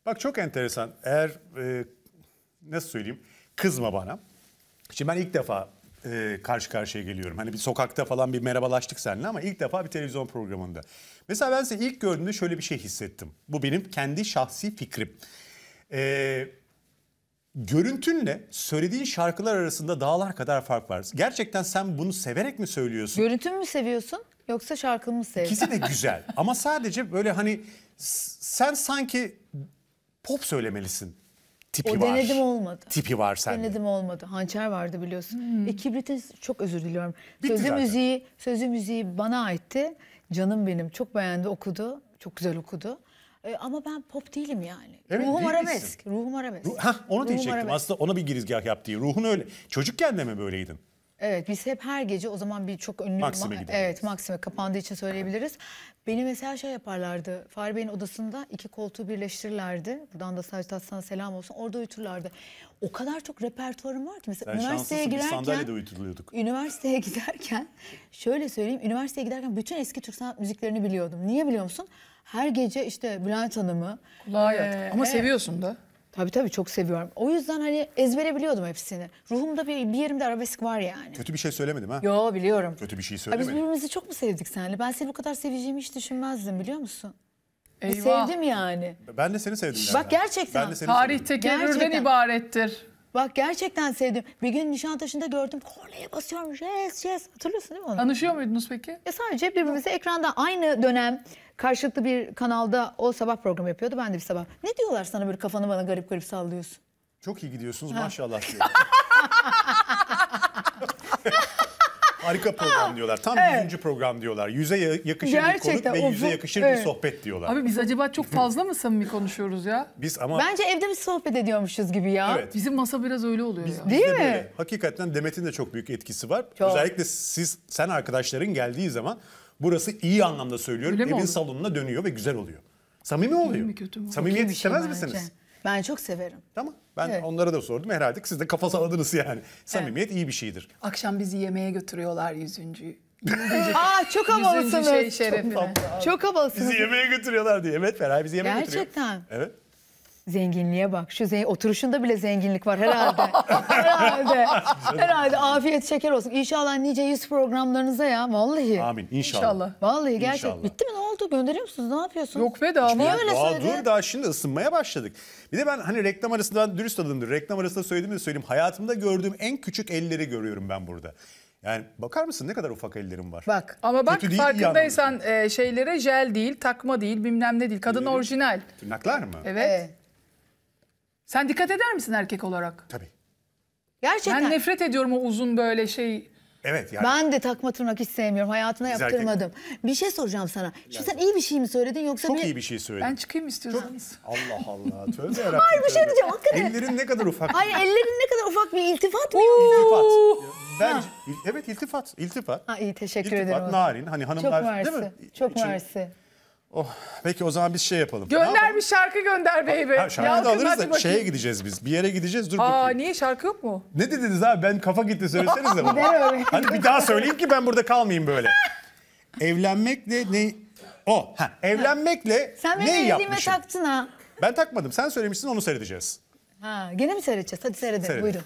Bak çok enteresan. Eğer e, nasıl söyleyeyim? Kızma bana. Şimdi ben ilk defa e, karşı karşıya geliyorum. Hani bir sokakta falan bir merhabalaştık seninle ama ilk defa bir televizyon programında. Mesela ben size ilk gördüğümde şöyle bir şey hissettim. Bu benim kendi şahsi fikrim. Eee görüntünle söylediğin şarkılar arasında dağlar kadar fark var. Gerçekten sen bunu severek mi söylüyorsun?
Görüntümü mü seviyorsun yoksa şarkımı mı seviyorsun? İkisi
de güzel ama sadece böyle hani sen sanki pop söylemelisin tipi o var. O denedim olmadı. Tipi var sende.
Denedim olmadı. Hançer vardı biliyorsun. Hmm. E, kibrite çok özür diliyorum. Bitti sözü zaten. müziği, sözü müziği bana aitti. Canım benim çok beğendi okudu. Çok güzel okudu. E, ama ben pop değilim yani. Evet, ruhum arabesk. Ruhum arabesk. Ruh, heh, onu ruhum diyecektim. Aslında
ona bir girizgah yaptığı. Ruhun öyle. Çocukken de mi böyleydin?
Evet biz hep her gece o zaman bir çok ünlü Maxime ma evet maksime kapandığı için söyleyebiliriz. Beni mesela şey yaparlardı. Fahri Bey'in odasında iki koltuğu birleştirirlerdi. Buradan da Sacit Aslan'a selam olsun. Orada uyuturlardı. O kadar çok repertuarım var ki mesela Sen üniversiteye şanslısın, biz Sandalyede
uyutuluyorduk.
üniversiteye giderken şöyle söyleyeyim üniversiteye giderken bütün eski Türk sanat müziklerini biliyordum. Niye biliyor musun? Her gece işte Bülent Hanım'ı Kulağa yatkın. Ama seviyorsun da. Tabii tabii çok seviyorum. O yüzden hani ezbere biliyordum hepsini. Ruhumda bir, bir yerimde arabesk var yani.
Kötü bir şey söylemedim ha? Yo biliyorum. Kötü bir şey söylemedim. biz
birbirimizi çok mu sevdik senle? Ben seni bu kadar seveceğimi hiç düşünmezdim biliyor musun? Eyvah. sevdim yani.
Ben de seni sevdim. Bak gerçekten. Ben de seni sevdim. Tarihte
gelirden ibarettir. Bak gerçekten sevdim. Bir gün Nişantaşı'nda gördüm. Kornaya basıyorum. Yes yes. Hatırlıyorsun değil mi onu? Tanışıyor muydunuz peki? Ya sadece birbirimize ekranda aynı dönem karşılıklı bir kanalda o sabah programı yapıyordu. Ben de bir sabah. Ne diyorlar sana böyle kafanı bana garip garip sallıyorsun? Çok
iyi gidiyorsunuz maşallah harika program Aa, diyorlar. Tam evet. 100. program diyorlar. Yüze yakışır Gerçekten, bir konuk ve yüze yakışır evet. bir sohbet diyorlar. Abi
biz acaba çok fazla mı samimi konuşuyoruz ya?
Biz ama... Bence
evde bir sohbet ediyormuşuz gibi ya. Evet. Bizim masa biraz öyle oluyor biz, ya. Değil mi? Böyle.
Hakikaten Demet'in de çok büyük etkisi var. Çok. Özellikle siz sen arkadaşların geldiği zaman burası iyi anlamda söylüyorum. Öyle Evin salonuna dönüyor ve güzel oluyor. Samimi oluyor. mi
kötü mü? Samimiyet şey istemez bence. misiniz? Ben çok severim. Tamam. Ben evet.
onlara da sordum. Herhalde siz de kafa saladınız yani. Samimiyet evet. iyi bir şeydir.
Akşam bizi yemeğe götürüyorlar yüzüncü. Aa çok şey havalısınız. Şey Çok,
çok havalısınız. Bizi yemeğe
götürüyorlar diye. Evet Feray bizi yemeğe Gerçekten. götürüyor. Gerçekten. Evet.
Zenginliğe bak. Şu zen oturuşunda bile zenginlik var herhalde. herhalde. herhalde. Afiyet şeker olsun. İnşallah nice yüz programlarınıza ya. Vallahi. Amin. İnşallah. İnşallah. Vallahi gerçek. İnşallah. Bitti mi ne oldu? Gönderiyor musunuz? Ne yapıyorsunuz? Yok be daha Niye öyle Aa, Dur
daha şimdi ısınmaya başladık. Bir de ben hani reklam arasında dürüst adımdır. Reklam arasında söylediğimi de söyleyeyim. Hayatımda gördüğüm en küçük elleri görüyorum ben burada. Yani bakar mısın ne kadar ufak ellerim var. Bak
ama bak değil, farkındaysan e, şeylere jel değil, takma değil, bilmem ne değil. Kadın Elleri, orijinal. Tırnaklar mı? Evet. evet. Sen dikkat eder misin erkek olarak? Tabii. Gerçekten. Ben nefret ediyorum o uzun
böyle şey
Evet yani. Ben
de takma tırnak hiç sevmiyorum. Hayatına Biz yaptırmadım. Erkek. Bir şey soracağım sana. Şimdi sen iyi bir şey mi söyledin yoksa... Çok bir... iyi bir şey söyledim. Ben çıkayım istiyorsanız.
Çok... Allah Allah. Tövbe yarabbim. Hayır
bir şey diyeceğim. Hakikaten. Ellerin
ne kadar ufak. Hayır
ellerin ne kadar ufak bir iltifat mı İltifat. Bence,
ha. evet iltifat. İltifat. Ha, iyi teşekkür iltifat, ederim. İltifat, narin. Hani hanımlar... Çok mersi. Değil
mi? Çok
mersi.
Oh, peki o zaman biz şey yapalım. Gönder
bir şarkı gönder baby. Ha, şarkı da alırız da şeye
gideceğiz biz. Bir yere gideceğiz. Dur Aa bakayım.
niye şarkı yok mu?
Ne dediniz abi? Ben kafa gitti söyleseniz de bana. öyle. Hani bir daha söyleyeyim ki ben burada kalmayayım böyle. Evlenmekle ne... O. Ha, evlenmekle Sen beni ne elime yapmışım? taktın ha. Ben takmadım. Sen söylemişsin onu seyredeceğiz.
Ha, gene mi seyredeceğiz? Hadi seyredelim. Seyredelim. Buyurun.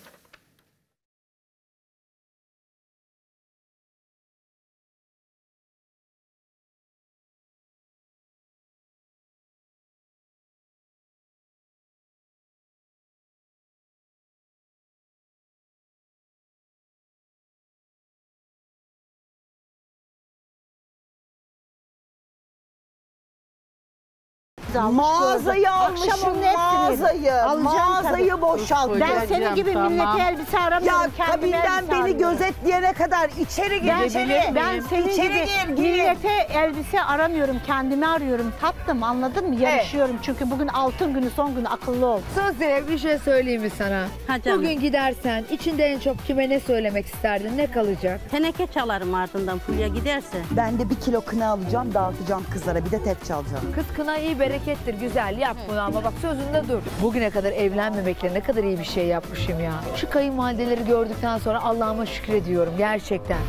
almış. Mağazayı almışım Akşam mağazayı. Alacağım mağazayı tabii. boşalt. Ben senin gibi tamam. millete elbise aramıyorum. Ya kabinden beni alıyorum.
gözetleyene kadar içeri gir. Ben, içeri, ben senin içeri gibi gir, gir. millete elbise
aramıyorum. Kendimi arıyorum. Tatlım anladın mı? Yarışıyorum. Evet. Çünkü bugün altın günü son günü akıllı ol. Sözlere bir şey söyleyeyim mi sana? Ha, bugün gidersen içinde en çok kime ne söylemek isterdin? Ne kalacak?
Teneke çalarım ardından Fulya giderse. Ben de bir kilo kına alacağım
dağıtacağım kızlara. Bir de tek alacağım. Kız kına iyi bereket berekettir güzel yap bunu ama bak sözünde dur. Bugüne kadar evlenmemekle ne kadar iyi bir şey yapmışım ya. Şu kayınvalideleri gördükten sonra Allah'ıma şükrediyorum gerçekten.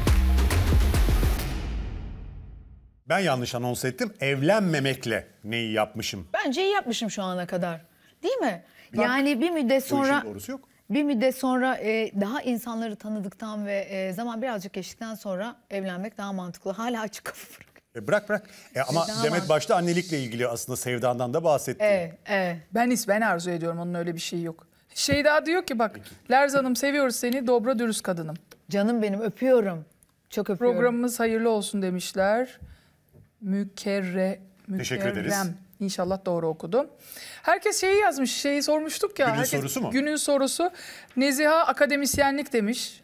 Ben yanlış anons ettim. Evlenmemekle neyi yapmışım?
Bence iyi yapmışım şu ana kadar. Değil mi? Bak, yani bir müddet sonra işin doğrusu yok. bir müddet sonra e, daha insanları tanıdıktan ve e, zaman birazcık geçtikten sonra evlenmek daha mantıklı. Hala açık kafa
e bırak bırak. E ama Sevda Demet var. başta annelikle ilgili aslında sevdandan da bahsetti.
Evet, evet. Ben is ben arzu
ediyorum onun öyle bir şeyi yok. Şey daha diyor ki bak Lerz Hanım seviyoruz seni dobra dürüst kadınım. Canım benim öpüyorum. Çok öpüyorum. Programımız hayırlı olsun demişler. Mükerre, mükerrem. Teşekkür ederiz. İnşallah doğru okudum. Herkes şeyi yazmış, şeyi sormuştuk ya. Günün herkes, sorusu mu? Günün sorusu. Neziha akademisyenlik demiş.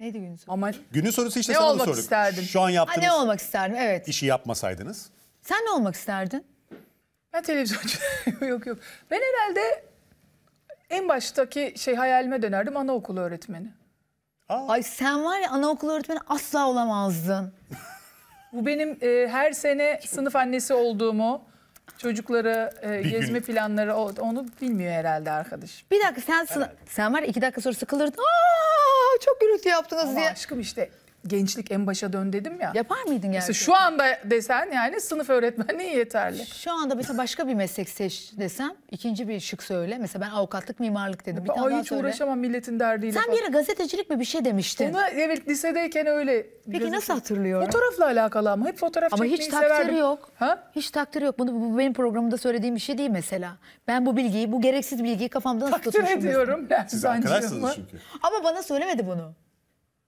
Neydi günün sorusu? Ama
Günün sorusu işte ne sana onu olmak sorduk. isterdin? Şu an Ha, ne olmak
isterdim? Evet.
işi yapmasaydınız.
Sen ne olmak isterdin? Ben televizyoncu yok yok. Ben herhalde
en baştaki şey hayalime dönerdim anaokulu öğretmeni. Ay sen var ya anaokulu öğretmeni asla olamazdın. Bu benim e, her sene sınıf annesi olduğumu, Çocukları e, gezme gün- planları onu bilmiyor herhalde arkadaş. Bir dakika sen sına- sen var ya iki dakika sonra sıkılırdın.
Aa çok gürültü
yaptınız Ama diye. aşkım işte gençlik en başa dön dedim ya. Yapar mıydın gerçekten? Mesela şu anda desen yani
sınıf öğretmenliği yeterli. Şu anda mesela başka bir meslek seç desem ikinci bir şık söyle. Mesela ben avukatlık mimarlık dedim. Bir tane hiç söyle. uğraşamam milletin derdiyle Sen bir ara gazetecilik mi bir şey demiştin? Ona evet lisedeyken öyle. Peki gazeteci... nasıl hatırlıyorum? Fotoğrafla alakalı ama hep fotoğraf ama çekmeyi hiç takdiri yok. Ha? Hiç takdiri yok. Bunu, bu benim programımda söylediğim bir şey değil mesela. Ben bu bilgiyi, bu gereksiz bilgiyi kafamda nasıl Takdir tutmuşum? Takdir ediyorum. Siz arkadaşsınız çünkü. Ama bana söylemedi bunu.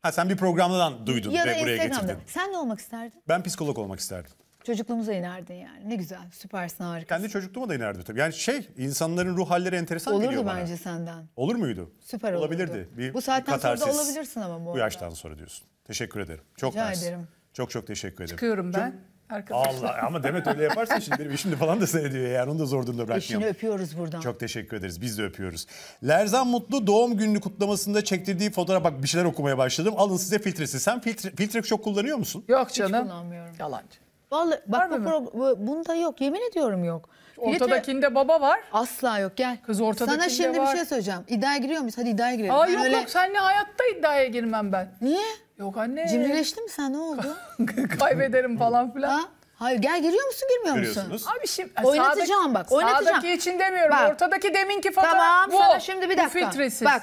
Ha sen bir programdan duydun Ya ve buraya getirdin.
Sen ne olmak isterdin?
Ben psikolog olmak isterdim.
Çocukluğumuza inerdin yani. Ne güzel. Süpersin harika.
Kendi çocukluğuma da inerdim tabii. Yani şey insanların ruh halleri enteresan geliyor Olurdu bence senden. Olur muydu? Süper olurdu. Olabilirdi. Bu saatten bir sonra da olabilirsin
ama bu Bu yaştan
sonra diyorsun. Teşekkür ederim. Çok Rica nice. ederim. Çok çok teşekkür ederim. Çıkıyorum ben
arkadaşlar. Allah ama Demet öyle yaparsa şimdi
şimdi falan da seyrediyor yani onu da zor durumda bırakmıyorum. Eşini
öpüyoruz buradan.
Çok teşekkür ederiz biz de öpüyoruz. Lerzan Mutlu doğum günü kutlamasında çektirdiği fotoğraf bak bir şeyler okumaya başladım. Alın size filtresi. Sen filtre, filtre çok kullanıyor musun? Yok canım. Hiç kullanmıyorum. Yalancı.
Vallahi bak bu pro- bunda yok yemin ediyorum yok. Ortadakinde Filtre... baba var. Asla yok gel. Kız ortadakinde Sana şimdi var. bir şey söyleyeceğim. İddiaya giriyor muyuz? Hadi iddiaya girelim. Aa, yok öyle... yok senle hayatta iddiaya girmem
ben. Niye? Yok anne. Cimrileşti mi sen ne oldu? Kaybederim falan filan. Ha? Hayır
gel giriyor musun girmiyor musun? Görüyorsunuz.
Abi şimdi Oynatacağım sağdaki- bak, oynatacağım. Sağdaki için demiyorum. Bak.
Ortadaki deminki falan. Tamam bu. sana şimdi bir dakika. Bu filtresiz. Bak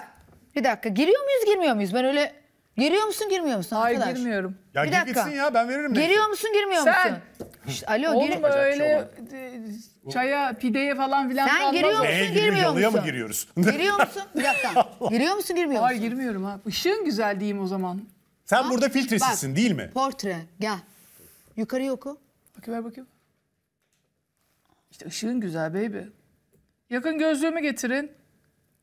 bir dakika giriyor muyuz girmiyor muyuz? Ben öyle giriyor musun girmiyor musun Hayır arkadaş? girmiyorum. Ya Bir dakika. gitsin ya ben veririm. Geliyor Giriyor musun girmiyor Sen. musun? Şşt, alo Oğlum gir- şey öyle çaya, pideye falan filan Sen kalmaz giriyor o. musun? Neye giriyor? girmiyor
Yalıya mı giriyoruz?
giriyor musun?
Bir dakika. Giriyor musun girmiyor musun? Hayır girmiyorum ha. Işığın güzel diyeyim o zaman.
Sen ha? burada filtresizsin, değil mi?
Portre gel. Yukarıya oku. Bakıver bakayım. İşte ışığın güzel baby. Yakın gözlüğümü
getirin.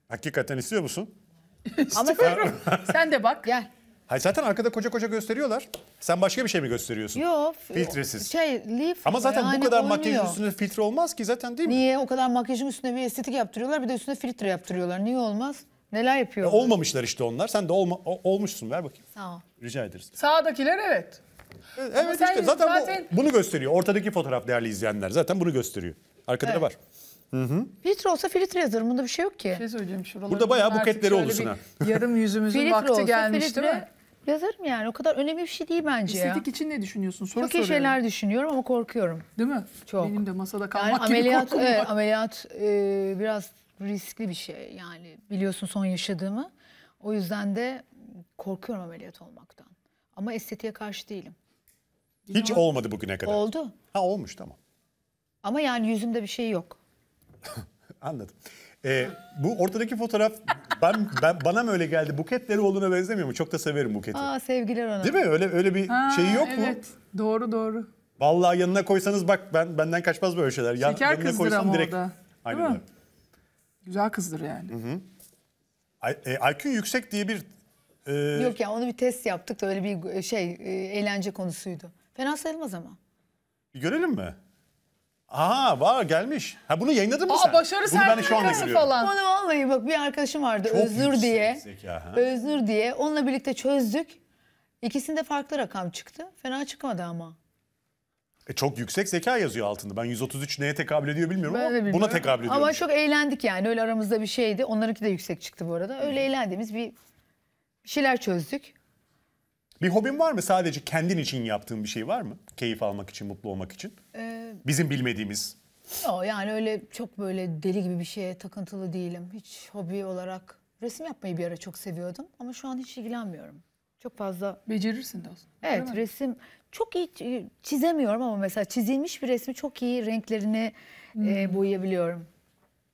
Hakikaten istiyor musun?
İstiyorum. sen, de bak. Gel.
Hayır zaten arkada koca koca gösteriyorlar. Sen başka bir şey mi gösteriyorsun? Yok. Filtresiz.
Şey, lif. Ama zaten yani bu kadar oynuyor. makyajın üstünde filtre olmaz ki zaten değil mi? Niye? O kadar makyajın üstüne bir estetik yaptırıyorlar bir de üstüne filtre yaptırıyorlar. Niye olmaz? Neler e, yapıyor?
olmamışlar işte onlar. Sen de olma, olmuşsun. Ver bakayım. Sağ ol. Rica ederiz.
Sağdakiler evet. E, evet, işte zaten, zaten...
Bu, bunu gösteriyor. Ortadaki fotoğraf değerli izleyenler zaten bunu gösteriyor. Arkada evet. var. Hı
Filtre olsa filtre yazarım. Bunda bir şey yok ki. Bir şey söyleyeyim şuraları. Burada bayağı buketleri olursun ha. Yarım yüzümüzün vakti gelmiş filtre... değil mi? Yazarım yani. O kadar önemli bir şey değil bence Estetik ya. için ne düşünüyorsun? Soru Çok iyi şeyler düşünüyorum ama korkuyorum. Değil mi? Çok. Benim de masada kalmak yani gibi ameliyat, korkum evet, var. Ameliyat e, biraz riskli bir şey. Yani biliyorsun son yaşadığımı. O yüzden de korkuyorum ameliyat olmaktan. Ama estetiğe karşı değilim. Hiç Ama olmadı bugüne kadar. Oldu. Ha olmuş tamam. Ama yani yüzümde bir şey yok.
Anladım. Ee, bu ortadaki fotoğraf ben, ben bana mı öyle geldi? Buketleri olduğuna benzemiyor mu? Çok da severim buketi.
Aa sevgiler ona. Değil mi? Öyle öyle bir ha, şeyi yok evet. mu? Evet. Doğru doğru.
Vallahi yanına koysanız bak ben benden kaçmaz böyle şeyler. Yan, Şeker yanına koysam direkt. Orada. Aynen
öyle. Güzel kızdır yani.
Hı hı. E, IQ yüksek diye bir... E... Yok
ya onu bir test yaptık da öyle bir şey e, eğlence konusuydu. Fena sayılmaz ama.
Bir görelim mi? Aha var gelmiş. Ha bunu yayınladın mı Aa, sen? Başarı bunu ben şu anda görüyorum. Falan.
Onu vallahi bak bir arkadaşım vardı Çok Özür diye. Zeka, Özür diye onunla birlikte çözdük. İkisinde farklı rakam çıktı. Fena çıkmadı ama.
E çok yüksek zeka yazıyor altında. Ben 133 neye tekabül ediyor bilmiyorum ben ama bilmiyorum. buna tekabül ediyor. Ama çok
eğlendik yani. Öyle aramızda bir şeydi. Onlarınki de yüksek çıktı bu arada. Öyle eğlendiğimiz bir şeyler çözdük.
Bir hobin var mı? Sadece kendin için yaptığın bir şey var mı? Keyif almak için, mutlu olmak için.
Ee, Bizim
bilmediğimiz.
Yok yani öyle çok böyle deli gibi bir şeye takıntılı değilim. Hiç hobi olarak resim yapmayı bir ara çok seviyordum ama şu an hiç ilgilenmiyorum. Çok fazla. Becerirsin de olsun. Evet resim çok iyi çizemiyorum ama mesela çizilmiş bir resmi çok iyi renklerini hmm. e, boyayabiliyorum.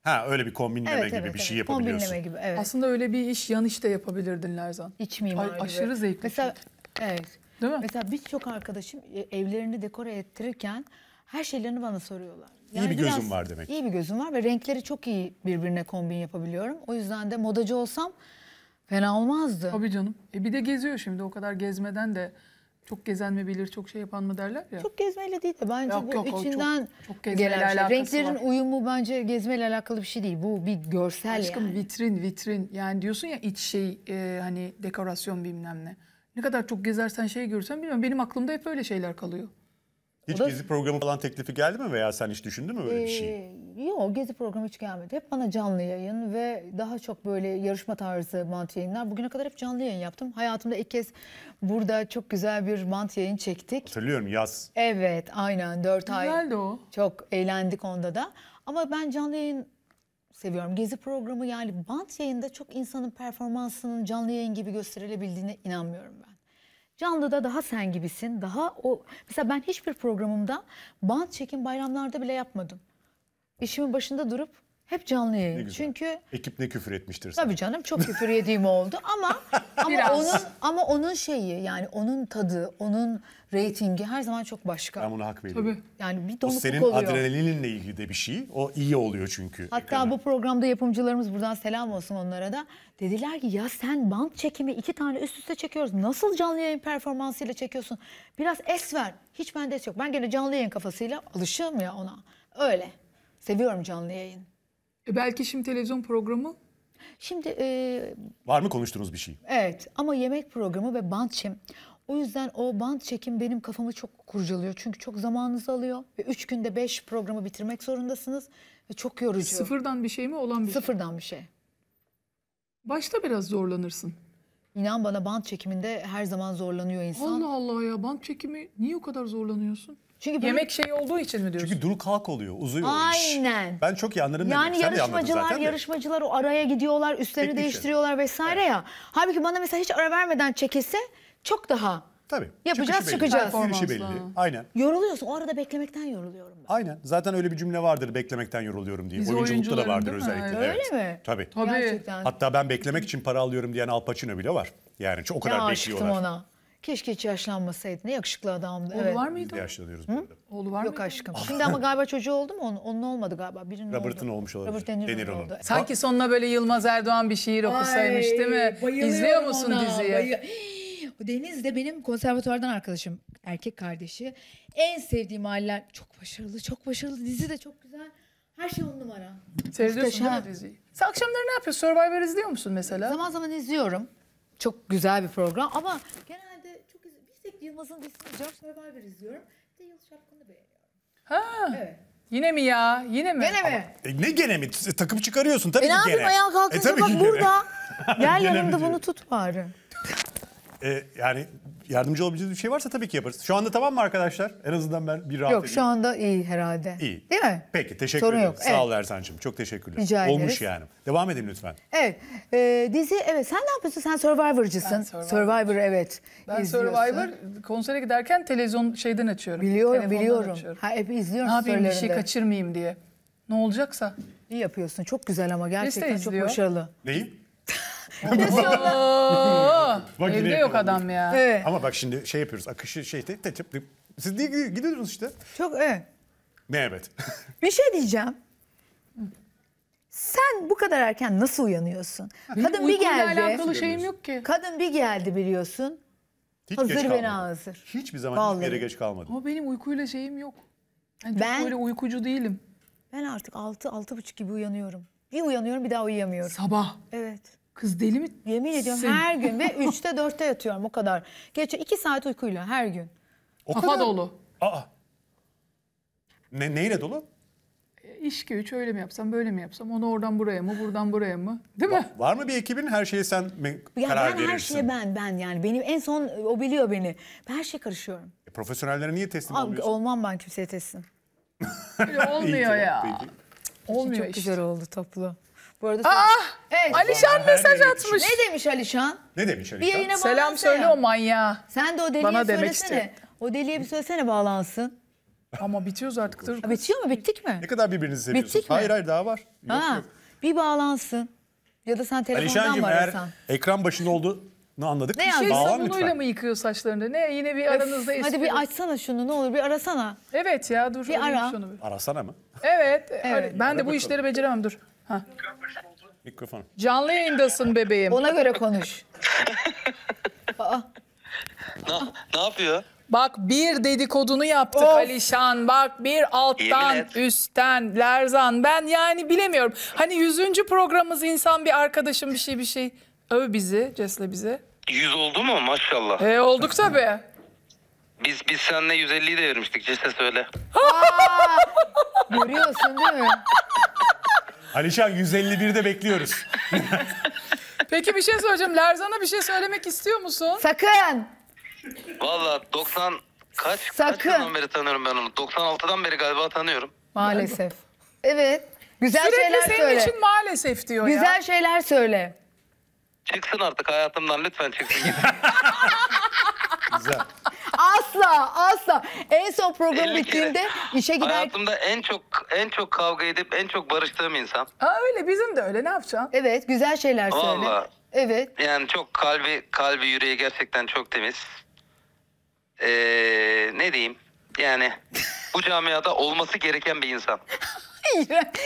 Ha öyle bir kombinleme evet, gibi evet, bir evet. şey yapabiliyorsun. Kombinleme
gibi evet. Aslında öyle bir iş yan iş de yapabilirdin Lerzan. İç mimar. A aşırı zevkli. Mesela evet. Değil mi? Mesela birçok arkadaşım e, evlerini dekore ettirirken her şeylerini bana soruyorlar. Yani iyi bir gözüm var demek. İyi bir gözüm var ve renkleri çok iyi birbirine kombin yapabiliyorum. O yüzden de modacı olsam Fena olmazdı. Tabii canım. E bir de geziyor
şimdi o kadar gezmeden de çok gezen mi bilir, çok şey yapan mı derler ya. Çok
gezmeyle değil de bence yok, bu yok, içinden çok, çok gelen şey. Renklerin var. uyumu bence gezmeyle alakalı bir şey değil. Bu bir
görsel Aşkım yani. vitrin, vitrin. Yani diyorsun ya iç şey e, hani dekorasyon bilmem ne. Ne kadar çok gezersen şey görürsen bilmiyorum. Benim aklımda hep öyle şeyler kalıyor.
Hiç da, gezi programı falan teklifi geldi mi veya sen hiç düşündün mü böyle bir şey?
E, yok gezi programı hiç gelmedi. Hep bana canlı yayın ve daha çok böyle yarışma tarzı mantı yayınlar. Bugüne kadar hep canlı yayın yaptım. Hayatımda ilk kez burada çok güzel bir mantı yayın çektik.
Hatırlıyorum yaz.
Evet aynen 4 ay. Güzeldi o. Çok eğlendik onda da. Ama ben canlı yayın seviyorum. Gezi programı yani bant yayında çok insanın performansının canlı yayın gibi gösterilebildiğine inanmıyorum ben. Canlıda daha sen gibisin. Daha o mesela ben hiçbir programımda band çekim bayramlarda bile yapmadım. İşimin başında durup hep canlı yayın. Ne güzel. Çünkü
ekip ne küfür etmiştir sana. Tabii
canım çok küfür yediğim oldu ama ama onun ama onun şeyi yani onun tadı, onun reytingi her zaman çok başka. Ben buna hak veriyorum. Tabii. Yani bir donukluk oluyor. senin adrenalininle
ilgili de bir şey. O iyi oluyor çünkü. Hatta
ekrana. bu programda yapımcılarımız buradan selam olsun onlara da. Dediler ki ya sen band çekimi iki tane üst üste çekiyoruz. Nasıl canlı yayın performansıyla çekiyorsun? Biraz es ver. Hiç bende yok. Ben gene canlı yayın kafasıyla alışığım ya ona. Öyle. Seviyorum canlı yayın. E belki şimdi televizyon programı Şimdi e,
Var mı konuştunuz bir şey?
evet ama yemek programı ve band çekim. O yüzden o band çekim benim kafamı çok kurcalıyor. Çünkü çok zamanınızı alıyor. Ve üç günde beş programı bitirmek zorundasınız. Ve çok yorucu. sıfırdan bir şey mi olan bir şey? Sıfırdan bir şey. Başta biraz zorlanırsın. İnan bana band çekiminde her zaman zorlanıyor insan. Allah Allah ya band çekimi niye o kadar zorlanıyorsun? Çünkü böyle... Yemek şey
olduğu için mi diyorsun? Çünkü duru kalk oluyor, uzuyor Aynen. iş. Ben çok iyi anlarım. Yani dedim. yarışmacılar, yarışmacılar
o araya gidiyorlar, üstlerini Teknik şey. değiştiriyorlar vesaire evet. ya. Halbuki bana mesela hiç ara vermeden çekilse çok daha Tabii. Yapacağız çıkışı çıkacağız. Belli. belli. Aynen. Yoruluyorsun. O arada beklemekten yoruluyorum ben. Aynen.
Zaten öyle bir cümle vardır beklemekten yoruluyorum diye. Biz Oyunculukta da vardır özellikle. Öyle evet. mi? Tabii. Tabii. Gerçekten. Hatta ben beklemek için para alıyorum diyen Al Pacino bile var. Yani çok o kadar ya bekliyorlar. Ya ona.
Keşke hiç yaşlanmasaydı. Ne yakışıklı adamdı. Oğlu evet. var mıydı?
Biz de yaşlanıyoruz
Hı? burada. Oğlu var Yok mıydı? aşkım. Ah. Şimdi ama galiba çocuğu oldu mu? Onun, onun olmadı galiba. Birinin Robert'ın oldu. olmuş olabilir. Robert De oldu. oldu. Sanki sonuna böyle Yılmaz Erdoğan bir şiir okusaymış Ay, değil mi? İzliyor musun ona, diziyi? Bayı... Deniz de benim konservatuvardan arkadaşım. Erkek kardeşi. En sevdiğim haller çok başarılı, çok başarılı. Dizi de çok güzel. Her şey on numara. Seyrediyorsun değil diziyi? Sen akşamları ne yapıyorsun? Survivor izliyor musun mesela? Zaman zaman izliyorum. Çok güzel bir program ama genel Yılmaz'ın dizisini George Survivor izliyorum. Bir de Yıldız Şapkan'ı beğeniyorum.
Ha. Evet. Yine mi ya? Yine mi? Gene mi?
E, ne gene mi? E, Takıp çıkarıyorsun tabii e ki gene. E ne yapayım ayağa kalkınca e, bak burada.
Gel yanımda bunu tut bari.
E, yani yardımcı olabileceğiniz bir şey varsa tabii ki yaparız. Şu anda tamam mı arkadaşlar? En azından ben bir rahat Yok edeyim. şu
anda iyi herhalde. İyi. Değil mi?
Peki teşekkür Sorun ederim. Yok. Sağ ol evet. Ersan'cığım. Çok teşekkürler. Rica ederiz. Olmuş yani. Devam edin lütfen.
Evet. E, dizi evet sen ne yapıyorsun? Sen Survivor'cısın. Ben Survivor. Survivor evet. Ben İzliyorsun. Survivor
konsere giderken televizyon şeyden açıyorum. Biliyorum biliyorum. Açıyorum.
Ha, hep izliyorum. Ne yapayım bir şey
kaçırmayayım diye. Ne olacaksa. İyi yapıyorsun. Çok güzel ama gerçekten çok
başarılı.
Neyi? Bak Evde yok adam ya. Evet. Ama bak şimdi şey yapıyoruz. Akışı şey tek tek
Siz niye gidi- gidiyorsunuz işte? Çok evet. Mehmet. Bir şey diyeceğim. Sen bu kadar erken nasıl uyanıyorsun? Kadın bir geldi. geldi. alakalı şeyim yok ki. Kadın bir geldi biliyorsun. Hiç Hazır geç bana kalmadı. hazır.
Hiçbir zaman Vallahi. hiçbir yere geç kalmadı.
Ama benim uykuyla şeyim yok. Yani çok Ben- böyle uykucu değilim. Ben artık altı, altı buçuk gibi uyanıyorum. Bir uyanıyorum bir daha uyuyamıyorum. Sabah. Evet. Kız deli mi? Yemin ediyorum her gün ve 3'te 4'te yatıyorum o kadar. Geç 2 saat uykuyla her gün. O Kafa kadar... dolu. Aa.
Ne, neyle dolu?
E, İş güç öyle mi yapsam böyle mi yapsam onu oradan buraya mı buradan
buraya mı değil mi? Var,
var mı bir ekibin her şeyi sen mi ya karar ben verirsin? Her şeyi
ben ben yani benim en son e, o biliyor beni. Ben her şey karışıyorum.
E, profesyonellere niye teslim Al, olmuyorsun?
Olmam ben kimseye teslim. olmuyor ya. Peki.
Olmuyor Çok işte. güzel
oldu toplu. Bu arada Aa, evet. Alişan mesaj atmış. Ne demiş Alişan?
Ne demiş Alişan? Bir yayına
Selam söyle ya. o manyağa. Sen de o deliye Bana söylesene. Demek o deliye bir söylesene bağlansın. Ama bitiyoruz artık. Dur. Bitiyor mu? Bittik mi? Ne kadar birbirinizi seviyorsunuz? Bittik hayır mi? hayır daha var. ha, yok. Bir bağlansın. Ya da sen telefondan bağırsan.
ekran başında oldu ne anladık. Ne şey, şey sabunuyla
mı yıkıyor saçlarını? Ne yine bir aranızda eski. Hadi bir açsana şunu ne olur bir arasana. Evet ya dur. Bir ara. Şunu
bir. Arasana mı?
Evet. evet. Ben de bu işleri beceremem dur. Mikrofon. Canlı yayındasın bebeğim. Ona göre konuş. Aa. Ne, ne yapıyor? Bak bir dedikodunu yaptık of. Alişan. Bak bir alttan, üstten, Lerzan. Ben yani bilemiyorum. Hani yüzüncü programımız insan bir arkadaşım bir şey bir şey. Öv bizi, Cesle bizi.
Yüz oldu mu maşallah? E, olduk tabii. Biz biz seninle 150'yi de vermiştik. Cesle söyle.
Aa, görüyorsun değil mi?
Alişan 151'de bekliyoruz.
Peki bir şey soracağım. Lerzan'a bir şey söylemek istiyor musun? Sakın.
Valla 90 kaç? Sakın. Kaç beri tanıyorum ben onu? 96'dan beri galiba tanıyorum.
Maalesef. Evet.
Güzel Sürekli şeyler senin söyle. için
maalesef diyor ya. Güzel şeyler söyle.
Çıksın artık hayatımdan lütfen çıksın. Güzel
asla asla. En son program 50 bittiğinde işe gider. Hayatımda
en çok en çok kavga edip en çok barıştığım insan.
Aa, öyle bizim de öyle ne yapacağım? Evet güzel şeyler söyle. Vallahi. Evet.
Yani çok kalbi kalbi yüreği gerçekten çok temiz. Ee, ne diyeyim? Yani bu camiada olması gereken bir insan.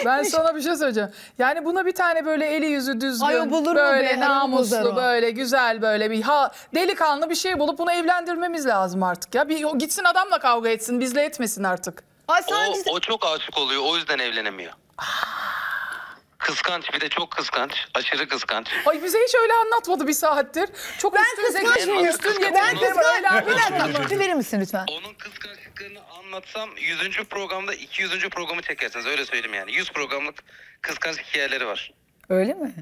Ben sana bir şey söyleyeceğim. Yani buna bir tane böyle eli yüzü düzgün, Ay, bulur böyle be, namuslu, böyle güzel böyle bir ha, delikanlı bir şey bulup bunu evlendirmemiz lazım artık ya. Bir gitsin adamla kavga etsin, bizle etmesin artık.
Ay, sen o, o çok aşık oluyor, o yüzden evlenemiyor. Ah. Kıskanç bir de çok kıskanç. Aşırı kıskanç.
Ay bize hiç öyle anlatmadı bir saattir. Çok ben üstünüze kıskanç mıyım? Üstün ben kıskanç. Bir
dakika.
verir misin lütfen? Onun kıskançlıklarını
anlatsam 100. programda 200. programı çekersiniz. Öyle söyleyeyim yani. 100 programlık kıskanç hikayeleri var.
Öyle mi?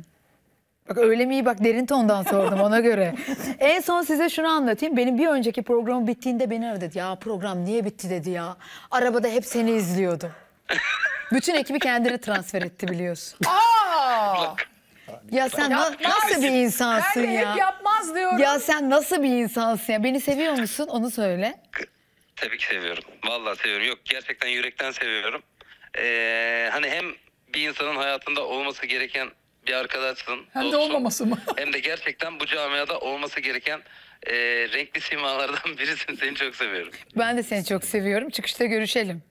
Bak öyle mi iyi bak derin tondan sordum ona göre. en son size şunu anlatayım. Benim bir önceki programım bittiğinde beni aradı. Ya program niye bitti dedi ya. Arabada hep seni izliyordum. Bütün ekibi kendine transfer etti biliyorsun.
Aa!
Ya sen na- nasıl bir insansın ben de ya? hep yapmaz diyorum. Ya sen nasıl bir
insansın
ya? Beni seviyor musun? Onu söyle. Tabii ki seviyorum.
Vallahi seviyorum. Yok gerçekten yürekten seviyorum. Ee, hani hem bir insanın hayatında olması gereken bir arkadaşsın. Hem de
dostsun. olmaması mı?
Hem de gerçekten bu camiada olması gereken e, renkli simalardan birisin. Seni çok seviyorum.
Ben de seni çok seviyorum. Çıkışta görüşelim.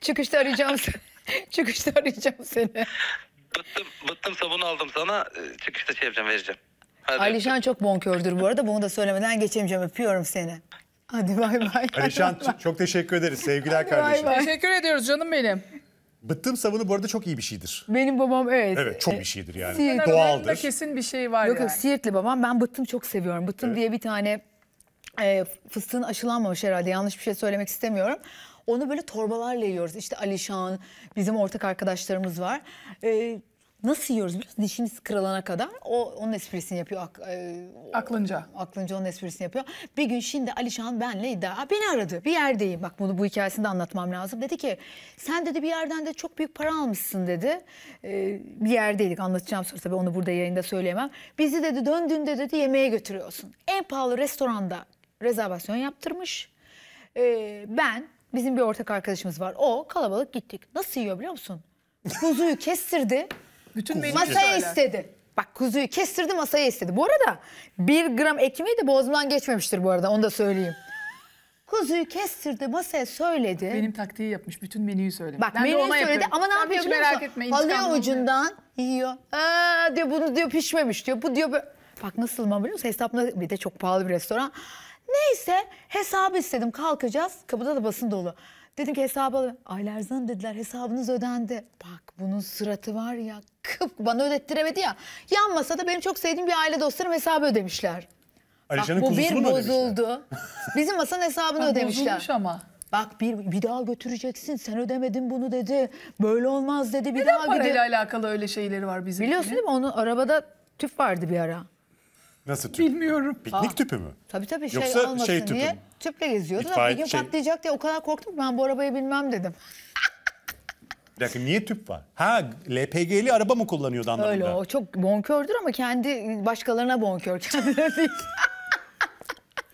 Çıkışta arayacağım seni. Çıkışta arayacağım seni.
Bıttım, bıttım sabun aldım sana. Ee, çıkışta şey yapacağım vereceğim. Hadi Alişan
öptüm. çok bonkördür bu arada. Bunu da söylemeden geçemeyeceğim. Öpüyorum seni. Hadi bay bay. Alişan
çok teşekkür ederiz. Sevgiler Hadi kardeşim. Bay bay.
Teşekkür ediyoruz
canım benim. Bıttım sabunu bu arada çok iyi bir şeydir.
Benim babam evet. Evet çok e, bir
şeydir yani. Siirt. Doğaldır. kesin
bir şey var Yok, yani. Yok Siirtli babam ben bıttım çok seviyorum. Bıttım evet. diye bir tane e, fıstığın aşılanmamış herhalde yanlış bir şey söylemek istemiyorum. Onu böyle torbalarla yiyoruz. İşte Alişan, bizim ortak arkadaşlarımız var. Ee, Nasıl yiyoruz biliyor musun? Dişimiz kırılana kadar o onun esprisini yapıyor. Ak, e, aklınca. Aklınca onun esprisini yapıyor. Bir gün şimdi Alişan benle iddia. Beni aradı bir yerdeyim. Bak bunu bu hikayesini de anlatmam lazım. Dedi ki sen dedi bir yerden de çok büyük para almışsın dedi. E, bir yerdeydik anlatacağım sonra tabii onu burada yayında söyleyemem. Bizi dedi döndüğünde dedi yemeğe götürüyorsun. En pahalı restoranda rezervasyon yaptırmış. E, ben Bizim bir ortak arkadaşımız var. O kalabalık gittik. Nasıl yiyor biliyor musun? Kuzuyu kestirdi. Bütün menüyü Masaya söyler. istedi. Bak kuzuyu kestirdi masaya istedi. Bu arada bir gram ekmeği de boğazımdan geçmemiştir bu arada onu da söyleyeyim. Kuzuyu kestirdi masaya söyledi. Benim taktiği yapmış. Bütün menüyü söylemiş. Bak ben menüyü ona söyledi yapıyorum. ama ne yapıyor biliyor merak etme, intikamını Alıyor almıyor. ucundan yiyor. Aa, diyor bunu diyor pişmemiş diyor. Bu diyor böyle. Bak nasıl mı biliyor musun? Hesapla bir de çok pahalı bir restoran. Neyse hesabı istedim kalkacağız. Kapıda da basın dolu. Dedim ki hesabı alalım. Ayla Erzan dediler hesabınız ödendi. Bak bunun suratı var ya kıp bana ödettiremedi ya. Yan masada benim çok sevdiğim bir aile dostlarım hesabı ödemişler. Bak bu bir bozuldu. Bizim masanın hesabını ödemişler. Bozulmuş ama. Bak bir, bir daha götüreceksin sen ödemedin bunu dedi. Böyle olmaz dedi bir Neden daha parayla gidiyor. alakalı öyle şeyleri var bizim? Biliyorsun değil mi onu arabada tüf vardı bir ara. Nasıl tüp? Bilmiyorum. Piknik Aa. tüpü mü? Tabii tabii şey Yoksa olmasın şey tüpü diye tüple geziyordu da bir gün şey... patlayacak diye o kadar korktum ki ben bu arabayı bilmem dedim.
Bir dakika niye tüp var? Ha LPG'li araba mı kullanıyordu anlamında? Öyle
o çok bonkördür ama kendi başkalarına bonkör kendileri değil.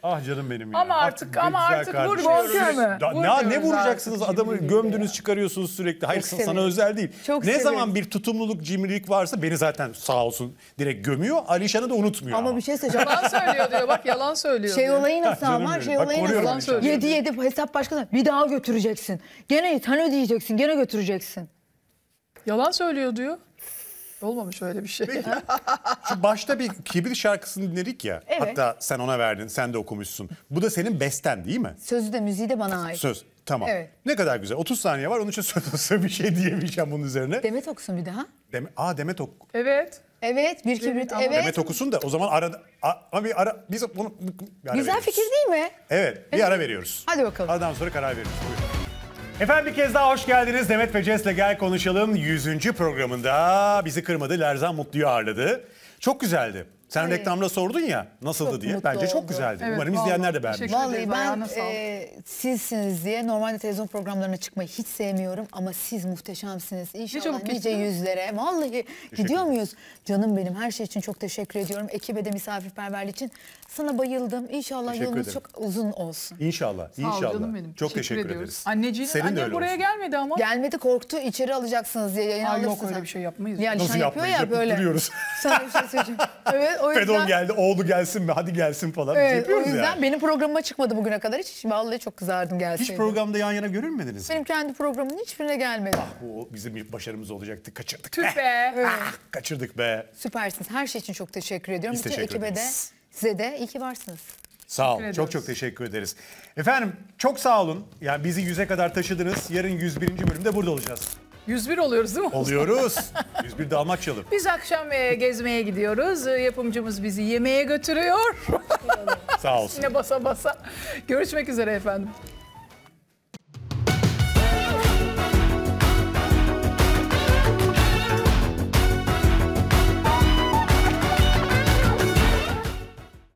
Ah canım benim ya. Ama artık, artık ama artık mu? Ne, ne vuracaksınız adamı gömdünüz ya. çıkarıyorsunuz sürekli. Hayır Çok sana özel değil. Çok ne seviyorum. zaman bir tutumluluk cimrilik varsa beni zaten sağ olsun direkt gömüyor. Alişan'ı da unutmuyor ama. Ama
bir şey söyleyeceğim. yalan söylüyor diyor bak yalan söylüyor. Şey diyor. olayı nasıl ha, ama şey olayı nasıl. Yalan yedi
yedi hesap başkasına bir daha götüreceksin. Gene sen ödeyeceksin gene götüreceksin. Yalan
söylüyor diyor.
Olmamış öyle bir şey. Peki.
Şu başta bir kibir şarkısını dinledik ya. Evet. Hatta sen ona verdin, sen de okumuşsun. Bu da senin besten değil mi?
Sözü de müziği de bana ait.
Söz. Tamam. Evet. Ne kadar güzel. 30 saniye var. Onun için söylese bir şey diyemeyeceğim bunun üzerine. Demet okusun bir daha. Dem Aa Demet ok.
Evet. Evet, bir kibrit. Evet. Demet
okusun da o zaman ara. ama bir ara biz bunu bir ara Güzel veriyoruz.
fikir değil mi?
Evet, bir evet. ara veriyoruz. Hadi bakalım. Aradan sonra karar veriyoruz. Buyurun. Efendim bir kez daha hoş geldiniz. Demet ve Ces'le Gel Konuşalım yüzüncü programında bizi kırmadı. Lerzan Mutlu'yu ağırladı. Çok güzeldi. Sen evet. reklamda sordun ya nasıldı çok diye. Bence oldu. çok güzeldi. Evet, Umarım izleyenler de beğenmiş. Vallahi
ben e, sizsiniz diye normalde televizyon programlarına çıkmayı hiç sevmiyorum ama siz muhteşemsiniz. İnşallah nice yüzlere. Vallahi gidiyor muyuz? Canım benim her şey için çok teşekkür ediyorum. Ekibe de misafirperverliği için. Sana bayıldım. İnşallah teşekkür yolunuz ederim. çok uzun olsun.
İnşallah. Sağ inşallah. Canım benim. Çok teşekkür, teşekkür ediyoruz. ederiz. Anneciğiniz Senin anne buraya olsun.
gelmedi ama. Gelmedi korktu. İçeri alacaksınız diye yayın Ay, Yok öyle bir şey yapmayız. Yani Nasıl şey yapmayız? Ya, böyle.
Duruyoruz.
Sana bir şey söyleyeceğim. Evet, o yüzden... Fedon geldi.
Oğlu gelsin mi? Hadi gelsin falan. Evet, o yüzden yani.
benim programıma çıkmadı bugüne kadar. Hiç vallahi çok kızardım gelseydi. Hiç programda
yan yana görünmediniz
mi? Benim kendi programımın hiçbirine gelmedi. Ah
bu bizim başarımız olacaktı. Kaçırdık
Tüh be. be. Evet. Ah,
kaçırdık be.
Süpersiniz. Her şey için çok teşekkür ediyorum. Biz Bütün teşekkür ekibe ederiz. de Size de iyi ki varsınız.
Sağ ol, Çok çok teşekkür ederiz. Efendim çok sağ olun. Yani bizi 100'e kadar taşıdınız. Yarın 101. bölümde burada olacağız. 101 oluyoruz değil mi? Oluyoruz. 101 Dalmaçyalı.
Biz akşam e, gezmeye gidiyoruz. E, yapımcımız bizi yemeğe götürüyor. Sağ olsun. Yine basa basa. Görüşmek üzere efendim.